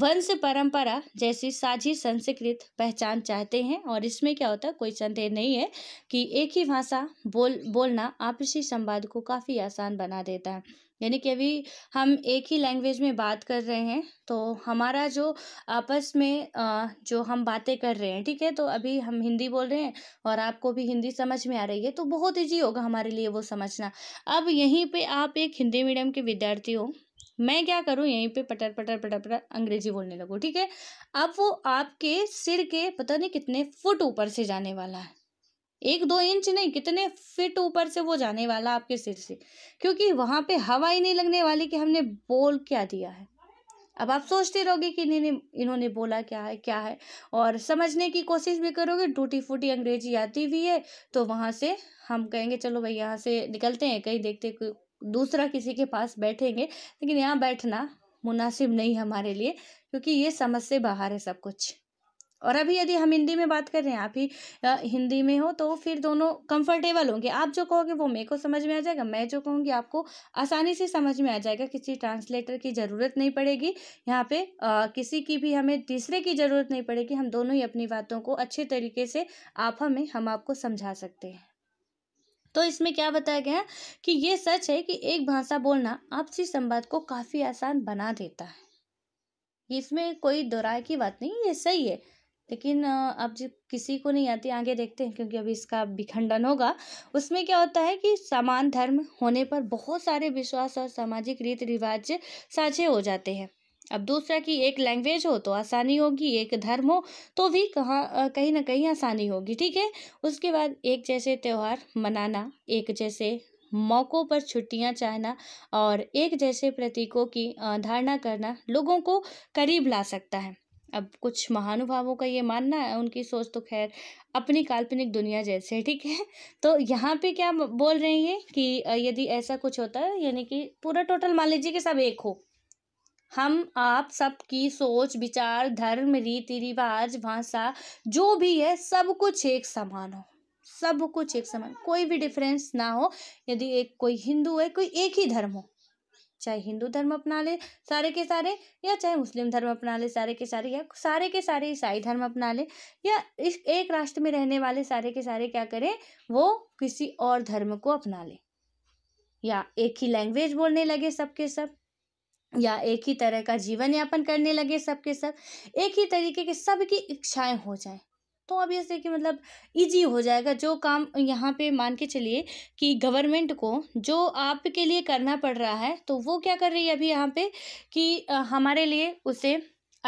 वंश परंपरा जैसी साझी संस्कृत पहचान चाहते हैं और इसमें क्या होता है कोई संदेह नहीं है कि एक ही भाषा बोल बोलना आपसी संवाद को काफ़ी आसान बना देता है यानी कि अभी हम एक ही लैंग्वेज में बात कर रहे हैं तो हमारा जो आपस में जो हम बातें कर रहे हैं ठीक है तो अभी हम हिंदी बोल रहे हैं और आपको भी हिंदी समझ में आ रही है तो बहुत ईजी होगा हमारे लिए वो समझना अब यहीं पे आप एक हिंदी मीडियम के विद्यार्थी हो मैं क्या करूँ यहीं पे पटर पटर पटर पटर अंग्रेजी बोलने लगूँ ठीक है अब वो आपके सिर के पता नहीं कितने फुट ऊपर से जाने वाला है एक दो इंच नहीं कितने फिट ऊपर से वो जाने वाला आपके सिर से क्योंकि वहाँ पे हवा ही नहीं लगने वाली कि हमने बोल क्या दिया है अब आप सोचते रहोगे कि इन्होंने इन्होंने बोला क्या है क्या है और समझने की कोशिश भी करोगे टूटी फूटी अंग्रेजी आती भी है तो वहाँ से हम कहेंगे चलो भाई यहाँ से निकलते हैं कहीं देखते दूसरा किसी के पास बैठेंगे लेकिन यहाँ बैठना मुनासिब नहीं हमारे लिए क्योंकि ये समझ से बाहर है सब कुछ और अभी यदि हम हिंदी में बात कर रहे हैं आप ही हिंदी में हो तो फिर दोनों कंफर्टेबल होंगे आप जो कहोगे वो मेरे को समझ में आ जाएगा मैं जो कहूँगी आपको आसानी से समझ में आ जाएगा किसी ट्रांसलेटर की ज़रूरत नहीं पड़ेगी यहाँ पे आ, किसी की भी हमें तीसरे की ज़रूरत नहीं पड़ेगी हम दोनों ही अपनी बातों को अच्छे तरीके से आप हमें हम आपको समझा सकते हैं तो इसमें क्या बताया गया कि ये सच है कि एक भाषा बोलना आपसी संवाद को काफ़ी आसान बना देता है इसमें कोई दोराय की बात नहीं ये सही है लेकिन अब जब किसी को नहीं आती आगे देखते हैं क्योंकि अभी इसका विखंडन होगा उसमें क्या होता है कि समान धर्म होने पर बहुत सारे विश्वास और सामाजिक रीति रिवाज साझे हो जाते हैं अब दूसरा कि एक लैंग्वेज हो तो आसानी होगी एक धर्म हो तो भी कहाँ कहीं ना कहीं आसानी होगी ठीक है उसके बाद एक जैसे त्यौहार मनाना एक जैसे मौक़ों पर छुट्टियां चाहना और एक जैसे प्रतीकों की धारणा करना लोगों को करीब ला सकता है अब कुछ महानुभावों का ये मानना है उनकी सोच तो खैर अपनी काल्पनिक दुनिया जैसे है ठीक है [laughs] तो यहाँ पे क्या बोल रहे हैं ये कि यदि ऐसा कुछ होता है यानी कि पूरा टोटल मान लीजिए कि सब एक हो हम आप सब की सोच विचार धर्म रीति रिवाज भाषा जो भी है सब कुछ एक समान हो सब कुछ एक समान कोई भी डिफरेंस ना हो यदि एक कोई हिंदू है कोई एक ही धर्म हो चाहे हिंदू धर्म अपना ले सारे के सारे या चाहे मुस्लिम धर्म अपना ले सारे के सारे या सारे के सारे ईसाई धर्म अपना ले या इस एक राष्ट्र में रहने वाले सारे के सारे क्या करें वो किसी और धर्म को अपना लें या एक ही लैंग्वेज बोलने लगे सबके सब या एक ही तरह का जीवन यापन करने लगे सबके सब एक ही तरीके के सबकी इच्छाएं हो जाएं तो ऑब्वियसली कि मतलब इजी हो जाएगा जो काम यहाँ पे मान के चलिए कि गवर्नमेंट को जो आपके लिए करना पड़ रहा है तो वो क्या कर रही है अभी यहाँ पे कि हमारे लिए उसे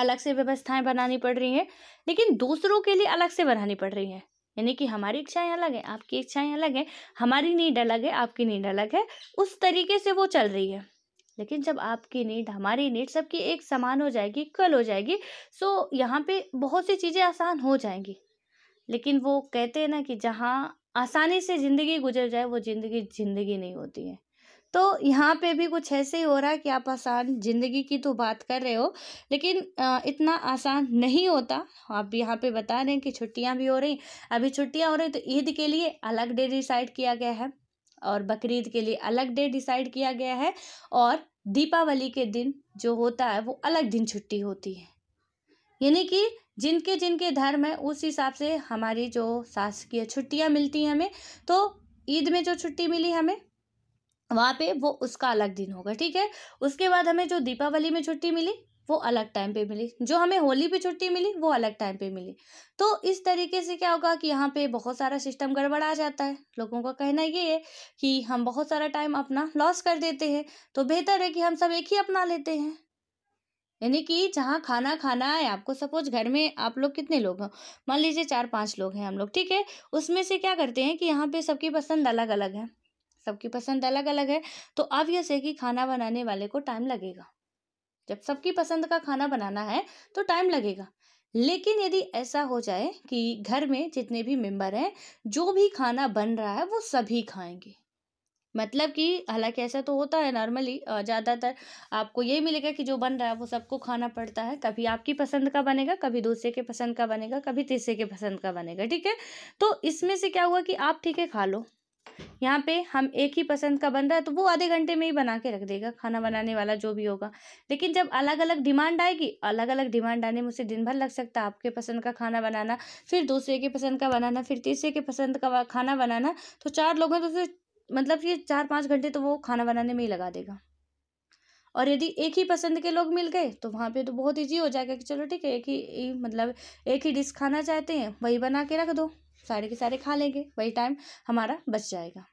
अलग से व्यवस्थाएं बनानी पड़ रही हैं लेकिन दूसरों के लिए अलग से बनानी पड़ रही हैं यानी कि हमारी इच्छाएं अलग हैं आपकी इच्छाएं अलग हैं हमारी नीड अलग है आपकी नीड अलग है उस तरीके से वो चल रही है लेकिन जब आपकी नीड हमारी नीड सबकी एक समान हो जाएगी कल हो जाएगी सो यहाँ पे बहुत सी चीज़ें आसान हो जाएंगी लेकिन वो कहते हैं ना कि जहाँ आसानी से ज़िंदगी गुजर जाए वो ज़िंदगी ज़िंदगी नहीं होती है तो यहाँ पे भी कुछ ऐसे ही हो रहा है कि आप आसान ज़िंदगी की तो बात कर रहे हो लेकिन इतना आसान नहीं होता आप यहाँ पे बता रहे हैं कि छुट्टियाँ भी हो रही अभी छुट्टियाँ हो रही तो ईद के लिए अलग डे डिसाइड किया गया है और बकरीद के लिए अलग डे डिसाइड किया गया है और दीपावली के दिन जो होता है वो अलग दिन छुट्टी होती है यानी कि जिनके जिनके धर्म है उस हिसाब से हमारी जो शासकीय छुट्टियाँ मिलती हैं हमें तो ईद में जो छुट्टी मिली हमें वहाँ पे वो उसका अलग दिन होगा ठीक है उसके बाद हमें जो दीपावली में छुट्टी मिली वो अलग टाइम पे मिली जो हमें होली पे छुट्टी मिली वो अलग टाइम पे मिली तो इस तरीके से क्या होगा कि यहाँ पे बहुत सारा सिस्टम गड़बड़ा जाता है लोगों का कहना ये है कि हम बहुत सारा टाइम अपना लॉस कर देते हैं तो बेहतर है कि हम सब एक ही अपना लेते हैं यानी कि जहाँ खाना खाना है आपको सपोज घर में आप लोग कितने लोग हो मान लीजिए चार पाँच लोग हैं हम लोग ठीक है उसमें से क्या करते हैं कि यहाँ पे सबकी पसंद अलग अलग है सबकी पसंद अलग अलग है तो ऑब्वियस है कि खाना बनाने वाले को टाइम लगेगा जब सबकी पसंद का खाना बनाना है तो टाइम लगेगा लेकिन यदि ऐसा हो जाए कि घर में जितने भी मेम्बर हैं जो भी खाना बन रहा है वो सभी खाएंगे मतलब कि हालांकि ऐसा तो होता है नॉर्मली ज़्यादातर आपको यही मिलेगा कि जो बन रहा है वो सबको खाना पड़ता है कभी आपकी पसंद का बनेगा कभी दूसरे के पसंद का बनेगा कभी तीसरे के पसंद का बनेगा ठीक है तो इसमें से क्या हुआ कि आप ठीक है खा लो यहाँ पे हम एक ही पसंद का बन रहा है तो वो आधे घंटे में ही बना के रख देगा खाना बनाने वाला जो भी होगा लेकिन जब अलग अलग डिमांड आएगी अलग अलग डिमांड आने में उसे दिन भर लग सकता है आपके पसंद का खाना बनाना फिर दूसरे के पसंद का बनाना फिर तीसरे के पसंद का खाना बनाना तो चार लोगों तो मतलब ये चार पाँच घंटे तो वो खाना बनाने में ही लगा देगा और यदि एक ही पसंद के लोग मिल गए तो वहाँ पे तो बहुत इजी हो जाएगा कि चलो ठीक है एक ही मतलब एक ही डिश खाना चाहते हैं वही बना के रख दो सारे के सारे खा लेंगे वही टाइम हमारा बच जाएगा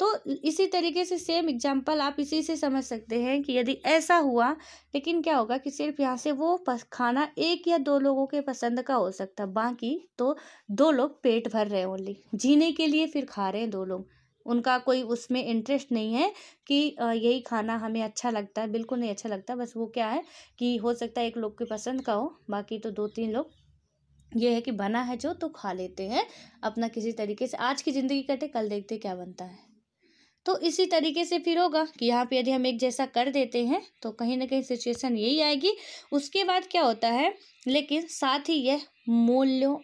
तो इसी तरीके से सेम एग्जाम्पल आप इसी से समझ सकते हैं कि यदि ऐसा हुआ लेकिन क्या होगा कि सिर्फ यहाँ से वो खाना एक या दो लोगों के पसंद का हो सकता बाकी तो दो लोग पेट भर रहे हैं ओनली जीने के लिए फिर खा रहे हैं दो लोग उनका कोई उसमें इंटरेस्ट नहीं है कि यही खाना हमें अच्छा लगता है बिल्कुल नहीं अच्छा लगता बस वो क्या है कि हो सकता है एक लोग की पसंद का हो बाकी तो दो तीन लोग ये है कि बना है जो तो खा लेते हैं अपना किसी तरीके से आज की ज़िंदगी कटे कल देखते क्या बनता है तो इसी तरीके से फिर होगा कि यहाँ पे यदि हम एक जैसा कर देते हैं तो कहीं ना कहीं सिचुएशन यही आएगी उसके बाद क्या होता है लेकिन साथ ही यह मूल्यों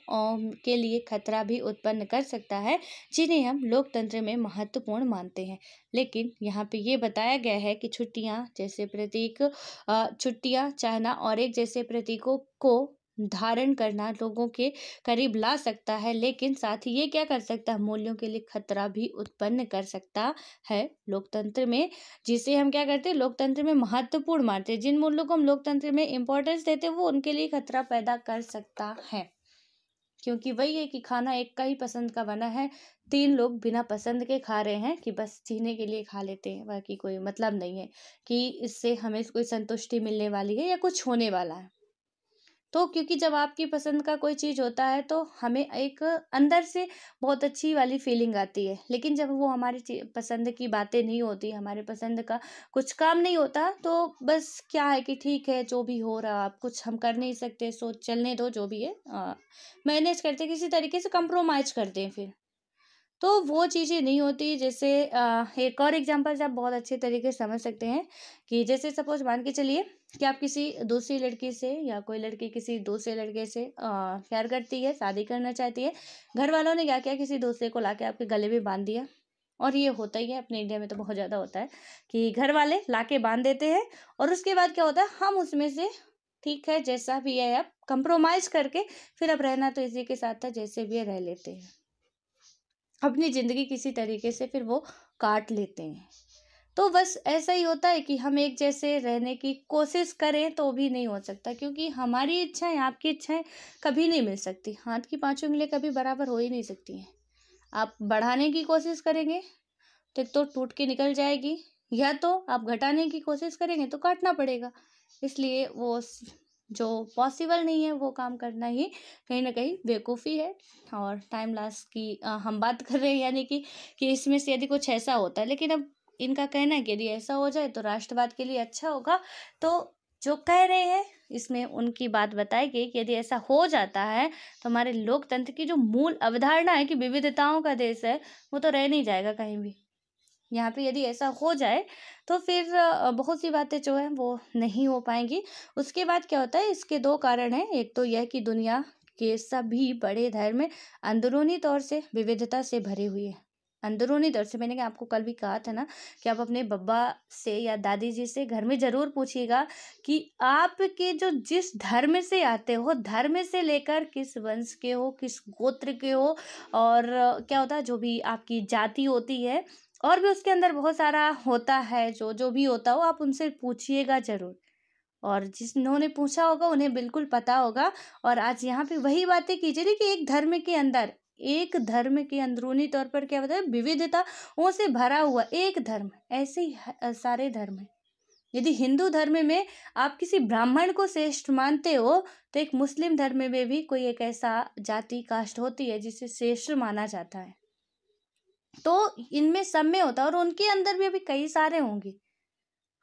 के लिए खतरा भी उत्पन्न कर सकता है जिन्हें हम लोकतंत्र में महत्वपूर्ण मानते हैं लेकिन यहाँ पे ये बताया गया है कि छुट्टियाँ जैसे प्रतीक छुट्टियाँ चाहना और एक जैसे प्रतीकों को धारण करना लोगों के करीब ला सकता है लेकिन साथ ही ये क्या कर सकता है मूल्यों के लिए खतरा भी उत्पन्न कर सकता है लोकतंत्र में जिसे हम क्या करते हैं लोकतंत्र में महत्वपूर्ण मानते हैं जिन मूल्यों को हम लोकतंत्र में इम्पोर्टेंस देते हैं वो उनके लिए खतरा पैदा कर सकता है क्योंकि वही है कि खाना एक का ही पसंद का बना है तीन लोग बिना पसंद के खा रहे हैं कि बस जीने के लिए खा लेते हैं बाकी कोई मतलब नहीं है कि इससे हमें कोई संतुष्टि मिलने वाली है या कुछ होने वाला है तो क्योंकि जब आपकी पसंद का कोई चीज़ होता है तो हमें एक अंदर से बहुत अच्छी वाली फीलिंग आती है लेकिन जब वो हमारी पसंद की बातें नहीं होती हमारे पसंद का कुछ काम नहीं होता तो बस क्या है कि ठीक है जो भी हो रहा आप कुछ हम कर नहीं सकते सो चलने दो जो भी है मैनेज करते किसी तरीके से कंप्रोमाइज़ करते हैं फिर तो वो चीज़ें नहीं होती जैसे आ, एक और एग्जांपल से आप बहुत अच्छे तरीके से समझ सकते हैं कि जैसे सपोज मान के चलिए कि आप किसी दूसरी लड़की से या कोई लड़की किसी दूसरे लड़के से प्यार करती है शादी करना चाहती है घर वालों ने क्या किया किसी दूसरे को ला के आपके गले में बांध दिया और ये होता ही है अपने इंडिया में तो बहुत ज़्यादा होता है कि घर वाले ला के बांध देते हैं और उसके बाद क्या होता है हम उसमें से ठीक है जैसा भी है आप कंप्रोमाइज़ करके फिर अब रहना तो इसी के साथ था जैसे भी रह लेते हैं अपनी ज़िंदगी किसी तरीके से फिर वो काट लेते हैं तो बस ऐसा ही होता है कि हम एक जैसे रहने की कोशिश करें तो भी नहीं हो सकता क्योंकि हमारी इच्छाएं आपकी इच्छाएं कभी नहीं मिल सकती हाथ की पाँच उंगलियां कभी बराबर हो ही नहीं सकती हैं आप बढ़ाने की कोशिश करेंगे तो एक तो टूट के निकल जाएगी या तो आप घटाने की कोशिश करेंगे तो काटना पड़ेगा इसलिए वो जो पॉसिबल नहीं है वो काम करना ही कहीं ना कहीं बेवकूफ़ी है और टाइम लॉस की आ, हम बात कर रहे हैं यानी कि कि इसमें से यदि कुछ ऐसा होता है लेकिन अब इनका कहना है कि यदि ऐसा हो जाए तो राष्ट्रवाद के लिए अच्छा होगा तो जो कह रहे हैं इसमें उनकी बात बताई गई कि यदि ऐसा हो जाता है तो हमारे लोकतंत्र की जो मूल अवधारणा है कि विविधताओं का देश है वो तो रह नहीं जाएगा कहीं भी यहाँ पे यदि ऐसा हो जाए तो फिर बहुत सी बातें जो हैं वो नहीं हो पाएंगी उसके बाद क्या होता है इसके दो कारण हैं एक तो यह कि दुनिया के सभी बड़े धर्म अंदरूनी तौर से विविधता से भरे हुए हैं अंदरूनी दर्द से मैंने कहा आपको कल भी कहा था ना कि आप अपने बब्बा से या दादी जी से घर में ज़रूर पूछिएगा कि आपके जो जिस धर्म से आते हो धर्म से लेकर किस वंश के हो किस गोत्र के हो और क्या होता है जो भी आपकी जाति होती है और भी उसके अंदर बहुत सारा होता है जो जो भी होता हो आप उनसे पूछिएगा ज़रूर और जिन्होंने पूछा होगा उन्हें बिल्कुल पता होगा और आज यहाँ पे वही बातें कीजिए कि एक धर्म के अंदर एक धर्म के अंदरूनी तौर पर क्या होता है विविधताओं से भरा हुआ एक धर्म ऐसे ही सारे धर्म हैं यदि हिंदू धर्म में आप किसी ब्राह्मण को श्रेष्ठ मानते हो तो एक मुस्लिम धर्म में भी कोई एक ऐसा जाति कास्ट होती है जिसे श्रेष्ठ माना जाता है तो इनमें सब में होता है और उनके अंदर भी अभी कई सारे होंगे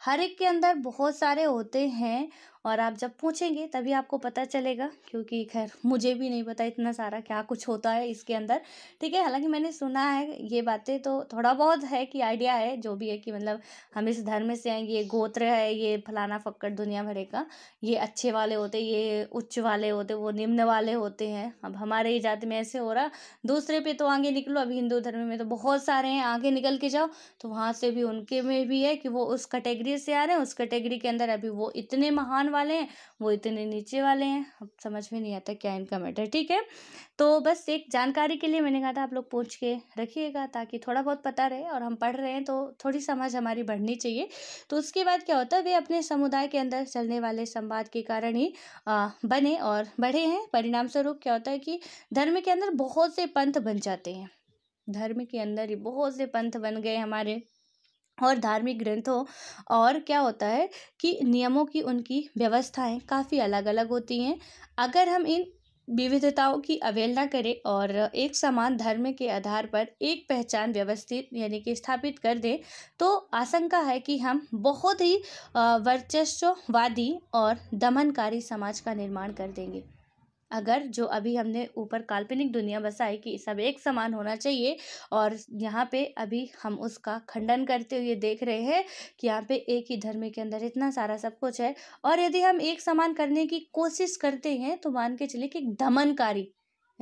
हर एक के अंदर बहुत सारे होते हैं और आप जब पूछेंगे तभी आपको पता चलेगा क्योंकि खैर मुझे भी नहीं पता इतना सारा क्या कुछ होता है इसके अंदर ठीक है हालांकि मैंने सुना है ये बातें तो थोड़ा बहुत है कि आइडिया है जो भी है कि मतलब हम इस धर्म से हैं ये गोत्र है ये फलाना फक्कड़ दुनिया भरे का ये अच्छे वाले होते ये उच्च वाले होते वो निम्न वाले होते हैं अब हमारे ही जाति में ऐसे हो रहा दूसरे पे तो आगे निकलो अभी हिंदू धर्म में तो बहुत सारे हैं आगे निकल के जाओ तो वहाँ से भी उनके में भी है कि वो उस कैटेगरी से आ रहे हैं उस कैटेगरी के अंदर अभी वो इतने महान वाले हैं वो इतने नीचे वाले हैं अब समझ में नहीं आता क्या इनका मैटर ठीक है तो बस एक जानकारी के लिए मैंने कहा था आप लोग पूछ के रखिएगा ताकि थोड़ा बहुत पता रहे और हम पढ़ रहे हैं तो थोड़ी समझ हमारी बढ़नी चाहिए तो उसके बाद क्या होता है वे अपने समुदाय के अंदर चलने वाले संवाद के कारण ही बने और बढ़े हैं परिणाम स्वरूप क्या होता है कि धर्म के अंदर बहुत से पंथ बन जाते हैं धर्म के अंदर ही बहुत से पंथ बन गए हमारे और धार्मिक ग्रंथों और क्या होता है कि नियमों की उनकी व्यवस्थाएँ काफ़ी अलग अलग होती हैं अगर हम इन विविधताओं की अवहेलना करें और एक समान धर्म के आधार पर एक पहचान व्यवस्थित यानी कि स्थापित कर दें तो आशंका है कि हम बहुत ही वर्चस्ववादी और दमनकारी समाज का निर्माण कर देंगे अगर जो अभी हमने ऊपर काल्पनिक दुनिया बसाई कि सब एक समान होना चाहिए और यहाँ पे अभी हम उसका खंडन करते हुए देख रहे हैं कि यहाँ पे एक ही धर्म के अंदर इतना सारा सब कुछ है और यदि हम एक समान करने की कोशिश करते हैं तो मान के चलिए कि एक दमनकारी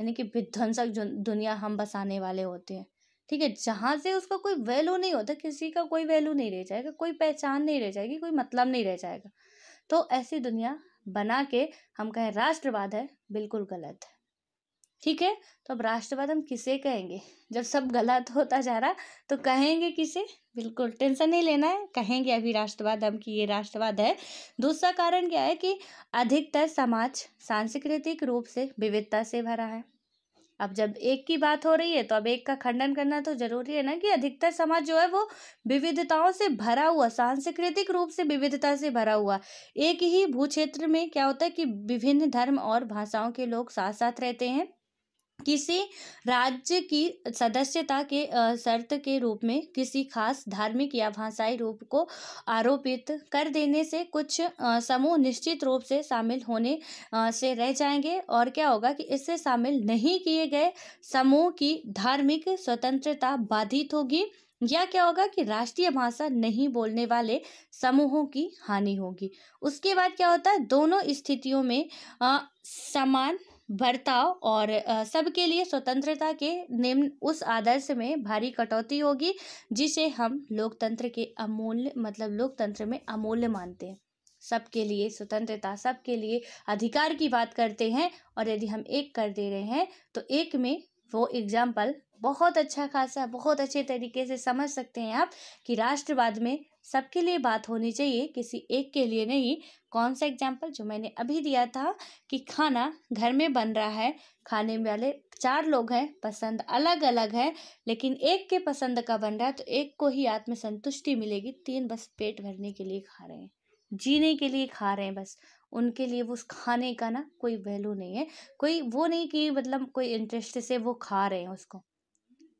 यानी कि विध्वंसक दुनिया हम बसाने वाले होते हैं ठीक है जहाँ से उसका कोई वैल्यू नहीं होता किसी का कोई वैल्यू नहीं रह जाएगा कोई पहचान नहीं रह जाएगी कोई मतलब नहीं रह जाएगा तो ऐसी दुनिया बना के हम कहें राष्ट्रवाद है बिल्कुल गलत है ठीक है तो अब राष्ट्रवाद हम किसे कहेंगे जब सब गलत होता जा रहा तो कहेंगे किसे बिल्कुल टेंशन नहीं लेना है कहेंगे अभी राष्ट्रवाद हम कि ये राष्ट्रवाद है दूसरा कारण क्या है कि अधिकतर समाज सांस्कृतिक रूप से विविधता से भरा है अब जब एक की बात हो रही है तो अब एक का खंडन करना तो जरूरी है ना कि अधिकतर समाज जो है वो विविधताओं से भरा हुआ सांस्कृतिक रूप से विविधता से भरा हुआ एक ही भूक्षेत्र में क्या होता है कि विभिन्न धर्म और भाषाओं के लोग साथ साथ रहते हैं किसी राज्य की सदस्यता के शर्त के रूप में किसी खास धार्मिक या भाषाई रूप को आरोपित कर देने से कुछ समूह निश्चित रूप से शामिल होने से रह जाएंगे और क्या होगा कि इससे शामिल नहीं किए गए समूह की धार्मिक स्वतंत्रता बाधित होगी या क्या होगा कि राष्ट्रीय भाषा नहीं बोलने वाले समूहों की हानि होगी उसके बाद क्या होता है दोनों स्थितियों में आ, समान बर्ताव और सबके लिए स्वतंत्रता के निम्न उस आदर्श में भारी कटौती होगी जिसे हम लोकतंत्र के अमूल्य मतलब लोकतंत्र में अमूल्य मानते हैं सबके लिए स्वतंत्रता सबके लिए अधिकार की बात करते हैं और यदि हम एक कर दे रहे हैं तो एक में वो एग्जाम्पल बहुत अच्छा खासा बहुत अच्छे तरीके से समझ सकते हैं आप कि राष्ट्रवाद में सबके लिए बात होनी चाहिए किसी एक के लिए नहीं कौन सा एग्जाम्पल जो मैंने अभी दिया था कि खाना घर में बन रहा है खाने वाले चार लोग हैं पसंद अलग अलग है लेकिन एक के पसंद का बन रहा है तो एक को ही आत्मसंतुष्टि मिलेगी तीन बस पेट भरने के लिए खा रहे हैं जीने के लिए खा रहे हैं बस उनके लिए वो उस खाने का ना कोई वैल्यू नहीं है कोई वो नहीं कि मतलब कोई इंटरेस्ट से वो खा रहे हैं उसको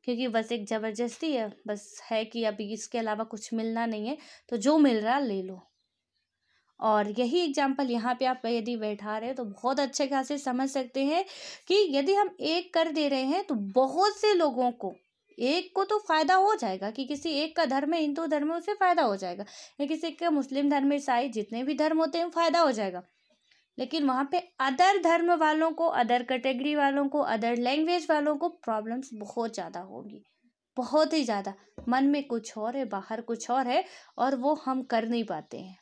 क्योंकि बस एक ज़बरदस्ती है बस है कि अभी इसके अलावा कुछ मिलना नहीं है तो जो मिल रहा ले लो और यही एग्जाम्पल यहाँ पे आप यदि बैठा रहे हैं तो बहुत अच्छे खासे समझ सकते हैं कि यदि हम एक कर दे रहे हैं तो बहुत से लोगों को एक को तो फायदा हो जाएगा कि किसी एक का धर्म है हिंदू धर्म है उसे फायदा हो जाएगा या किसी का मुस्लिम धर्म ईसाई जितने भी धर्म होते हैं फायदा हो जाएगा लेकिन वहाँ पे अदर धर्म वालों को अदर कैटेगरी वालों को अदर लैंग्वेज वालों को प्रॉब्लम्स बहुत ज़्यादा होगी बहुत ही ज़्यादा मन में कुछ और है बाहर कुछ और है और वो हम कर नहीं पाते हैं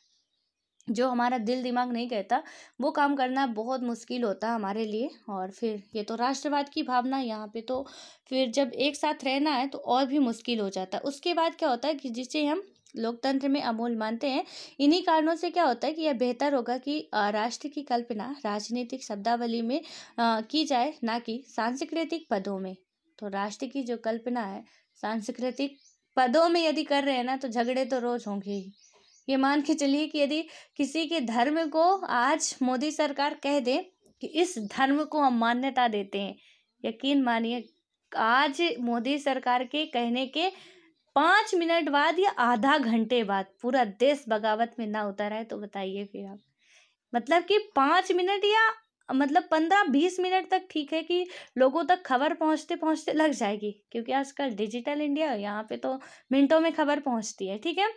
जो हमारा दिल दिमाग नहीं कहता वो काम करना बहुत मुश्किल होता है हमारे लिए और फिर ये तो राष्ट्रवाद की भावना यहाँ पे तो फिर जब एक साथ रहना है तो और भी मुश्किल हो जाता है उसके बाद क्या होता है कि जिसे हम लोकतंत्र में अमूल मानते हैं इन्हीं कारणों से क्या होता है कि यह बेहतर होगा कि राष्ट्र की कल्पना राजनीतिक शब्दावली में की जाए ना कि सांस्कृतिक पदों में तो राष्ट्र की जो कल्पना है सांस्कृतिक पदों में यदि कर रहे हैं ना तो झगड़े तो रोज होंगे ही ये मान के चलिए कि यदि किसी के धर्म को आज मोदी सरकार कह दे कि इस धर्म को हम मान्यता देते हैं यकीन मानिए आज मोदी सरकार के कहने के पाँच मिनट बाद या आधा घंटे बाद पूरा देश बगावत में ना उतरा है तो बताइए फिर आप मतलब कि पाँच मिनट या मतलब पंद्रह बीस मिनट तक ठीक है कि लोगों तक खबर पहुंचते पहुंचते लग जाएगी क्योंकि आजकल डिजिटल इंडिया यहाँ पे तो मिनटों में खबर पहुंचती है ठीक है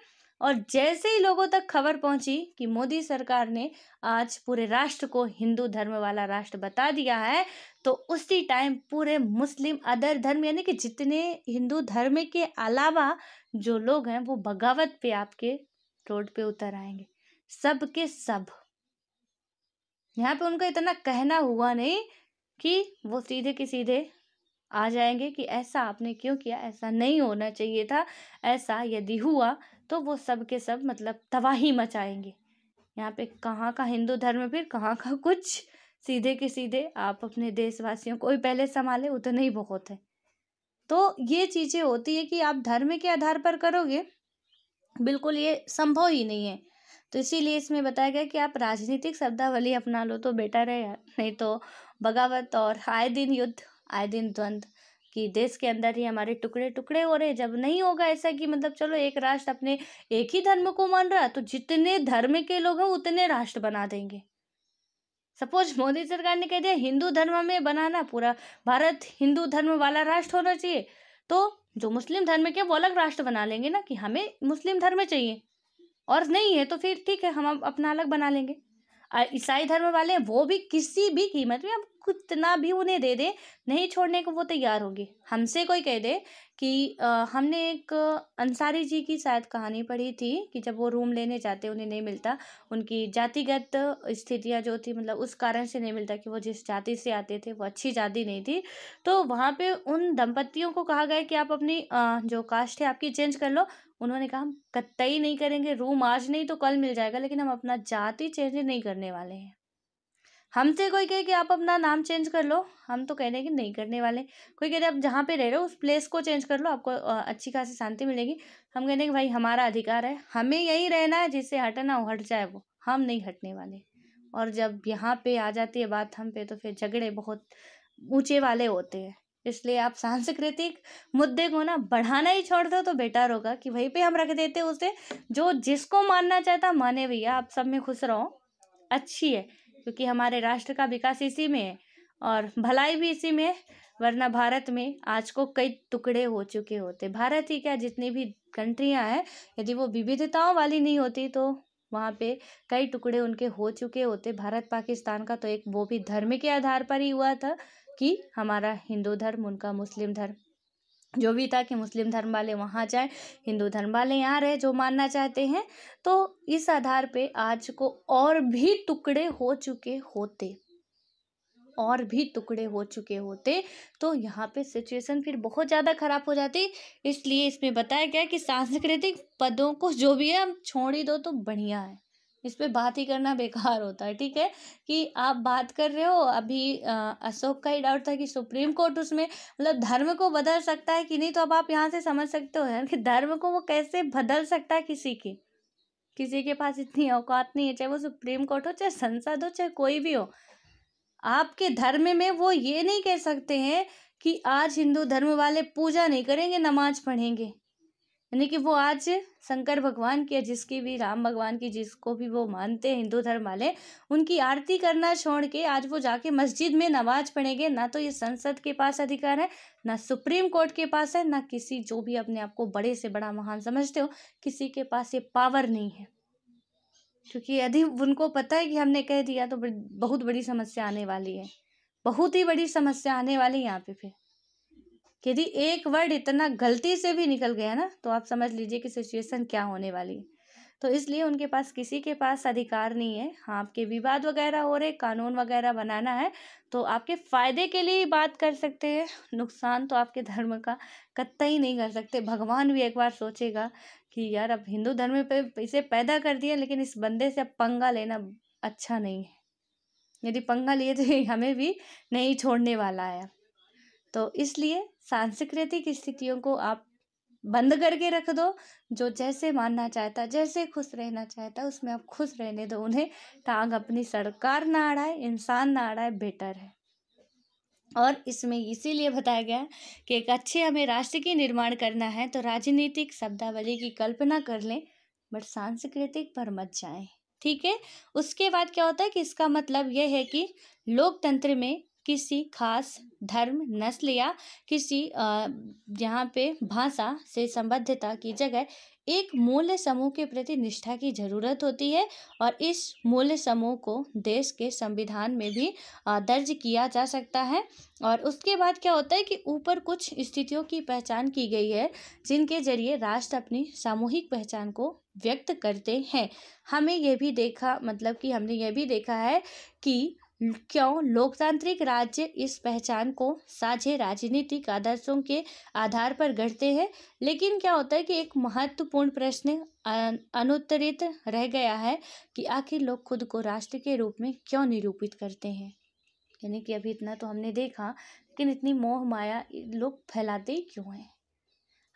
और जैसे ही लोगों तक खबर पहुंची कि मोदी सरकार ने आज पूरे राष्ट्र को हिंदू धर्म वाला राष्ट्र बता दिया है तो उसी टाइम पूरे मुस्लिम अदर धर्म यानी कि जितने हिंदू धर्म के अलावा जो लोग हैं वो बगावत पे आपके रोड पे उतर आएंगे सब के सब यहाँ पे उनका इतना कहना हुआ नहीं कि वो सीधे के सीधे आ जाएंगे कि ऐसा आपने क्यों किया ऐसा नहीं होना चाहिए था ऐसा यदि हुआ तो वो सब के सब मतलब तबाही मचाएंगे यहाँ पे कहाँ का हिंदू धर्म फिर कहाँ का [laughs] कुछ सीधे के सीधे आप अपने देशवासियों को पहले संभाले तो ही बहुत है तो ये चीज़ें होती है कि आप धर्म के आधार पर करोगे बिल्कुल ये संभव ही नहीं है तो इसीलिए इसमें बताया गया कि आप राजनीतिक शब्दावली अपना लो तो बेटर है यार नहीं तो बगावत और आए दिन युद्ध आए दिन द्वंद्व कि देश के अंदर ही हमारे टुकड़े टुकड़े हो रहे जब नहीं होगा ऐसा कि मतलब चलो एक राष्ट्र अपने एक ही धर्म को मान रहा तो जितने धर्म के लोग हैं उतने राष्ट्र बना देंगे सपोज मोदी सरकार ने कह दिया हिंदू धर्म में बनाना पूरा भारत हिंदू धर्म वाला राष्ट्र होना चाहिए तो जो मुस्लिम धर्म के वो अलग राष्ट्र बना लेंगे ना कि हमें मुस्लिम धर्म चाहिए और नहीं है तो फिर ठीक है हम अपना अलग बना लेंगे ईसाई धर्म वाले वो भी किसी भी कीमत में अब कितना भी उन्हें दे दें नहीं छोड़ने को वो तैयार होगी हमसे कोई कह दे कि आ, हमने एक अंसारी जी की शायद कहानी पढ़ी थी कि जब वो रूम लेने जाते उन्हें नहीं मिलता उनकी जातिगत स्थितियाँ जो थी मतलब उस कारण से नहीं मिलता कि वो जिस जाति से आते थे वो अच्छी जाति नहीं थी तो वहाँ पे उन दंपतियों को कहा गया कि आप अपनी आ, जो कास्ट है आपकी चेंज कर लो उन्होंने कहा हम कत्तई नहीं करेंगे रूम आज नहीं तो कल मिल जाएगा लेकिन हम अपना जाति चेंज नहीं करने वाले हैं हमसे तो कोई कहे कि आप अपना नाम चेंज कर लो हम तो कह रहे हैं कि नहीं करने वाले कोई कह रहे आप जहाँ पे रह रहे हो उस प्लेस को चेंज कर लो आपको अच्छी खासी शांति मिलेगी हम कह रहे हैं कि भाई हमारा अधिकार है हमें यहीं रहना है जिससे हटना हो हट जाए वो हम नहीं हटने वाले और जब यहाँ पे आ जाती है बात हम पे तो फिर झगड़े बहुत ऊँचे वाले होते हैं इसलिए आप सांस्कृतिक मुद्दे को ना बढ़ाना ही छोड़ दो तो बेटर होगा कि वहीं पे हम रख देते उसे जो जिसको मानना चाहता माने भैया आप सब में खुश रहो अच्छी है क्योंकि हमारे राष्ट्र का विकास इसी में है और भलाई भी इसी में है वरना भारत में आज को कई टुकड़े हो चुके होते भारत ही क्या जितनी भी कंट्रियां हैं यदि वो विविधताओं वाली नहीं होती तो वहाँ पे कई टुकड़े उनके हो चुके होते भारत पाकिस्तान का तो एक वो भी धर्म के आधार पर ही हुआ था कि हमारा हिंदू धर्म उनका मुस्लिम धर्म जो भी था कि मुस्लिम धर्म वाले वहाँ जाएं हिंदू धर्म वाले यहाँ रहे जो मानना चाहते हैं तो इस आधार पे आज को और भी टुकड़े हो चुके होते और भी टुकड़े हो चुके होते तो यहाँ पे सिचुएशन फिर बहुत ज़्यादा ख़राब हो जाती इसलिए इसमें बताया गया कि सांस्कृतिक पदों को जो भी है हम छोड़ ही दो तो बढ़िया है इस पर बात ही करना बेकार होता है ठीक है कि आप बात कर रहे हो अभी अशोक का ही डाउट था कि सुप्रीम कोर्ट उसमें मतलब धर्म को बदल सकता है कि नहीं तो अब आप यहाँ से समझ सकते हो कि धर्म को वो कैसे बदल सकता है किसी की किसी के पास इतनी औकात नहीं है चाहे वो सुप्रीम कोर्ट हो चाहे संसद हो चाहे कोई भी हो आपके धर्म में वो ये नहीं कह सकते हैं कि आज हिंदू धर्म वाले पूजा नहीं करेंगे नमाज पढ़ेंगे यानी कि वो आज शंकर भगवान की जिसकी भी राम भगवान की जिसको भी वो मानते हैं हिंदू धर्म वाले उनकी आरती करना छोड़ के आज वो जाके मस्जिद में नमाज पढ़ेंगे ना तो ये संसद के पास अधिकार है ना सुप्रीम कोर्ट के पास है ना किसी जो भी अपने आप को बड़े से बड़ा महान समझते हो किसी के पास ये पावर नहीं है क्योंकि यदि उनको पता है कि हमने कह दिया तो बहुत बड़ी समस्या आने वाली है बहुत ही बड़ी समस्या आने वाली है यहाँ पे फिर यदि एक वर्ड इतना गलती से भी निकल गया ना तो आप समझ लीजिए कि सिचुएशन क्या होने वाली है तो इसलिए उनके पास किसी के पास अधिकार नहीं है हाँ आपके विवाद वगैरह हो रहे कानून वगैरह बनाना है तो आपके फ़ायदे के लिए ही बात कर सकते हैं नुकसान तो आपके धर्म का कतई नहीं कर सकते भगवान भी एक बार सोचेगा कि यार अब हिंदू धर्म पे इसे पैदा कर दिया लेकिन इस बंदे से अब पंगा लेना अच्छा नहीं है यदि पंगा लिए तो हमें भी नहीं छोड़ने वाला है तो इसलिए सांस्कृतिक स्थितियों को आप बंद करके रख दो जो जैसे मानना चाहता जैसे खुश रहना चाहता उसमें आप खुश रहने दो उन्हें टांग अपनी सरकार ना अड़ाए इंसान ना अड़ाए बेटर है और इसमें इसीलिए बताया गया कि एक अच्छे हमें राष्ट्र की निर्माण करना है तो राजनीतिक शब्दावली की कल्पना कर लें बट सांस्कृतिक पर मत जाएं ठीक है उसके बाद क्या होता है कि इसका मतलब यह है कि लोकतंत्र में किसी खास धर्म नस्ल या किसी यहाँ पे भाषा से संबद्धता की जगह एक मूल्य समूह के प्रति निष्ठा की जरूरत होती है और इस मूल्य समूह को देश के संविधान में भी दर्ज किया जा सकता है और उसके बाद क्या होता है कि ऊपर कुछ स्थितियों की पहचान की गई है जिनके जरिए राष्ट्र अपनी सामूहिक पहचान को व्यक्त करते हैं हमें यह भी देखा मतलब कि हमने यह भी देखा है कि क्यों लोकतांत्रिक राज्य इस पहचान को साझे राजनीतिक आदर्शों के आधार पर गढ़ते हैं लेकिन क्या होता है कि एक महत्वपूर्ण प्रश्न अनुत्तरित रह गया है कि आखिर लोग खुद को राष्ट्र के रूप में क्यों निरूपित करते हैं यानी कि अभी इतना तो हमने देखा लेकिन इतनी मोह माया लोग फैलाते क्यों हैं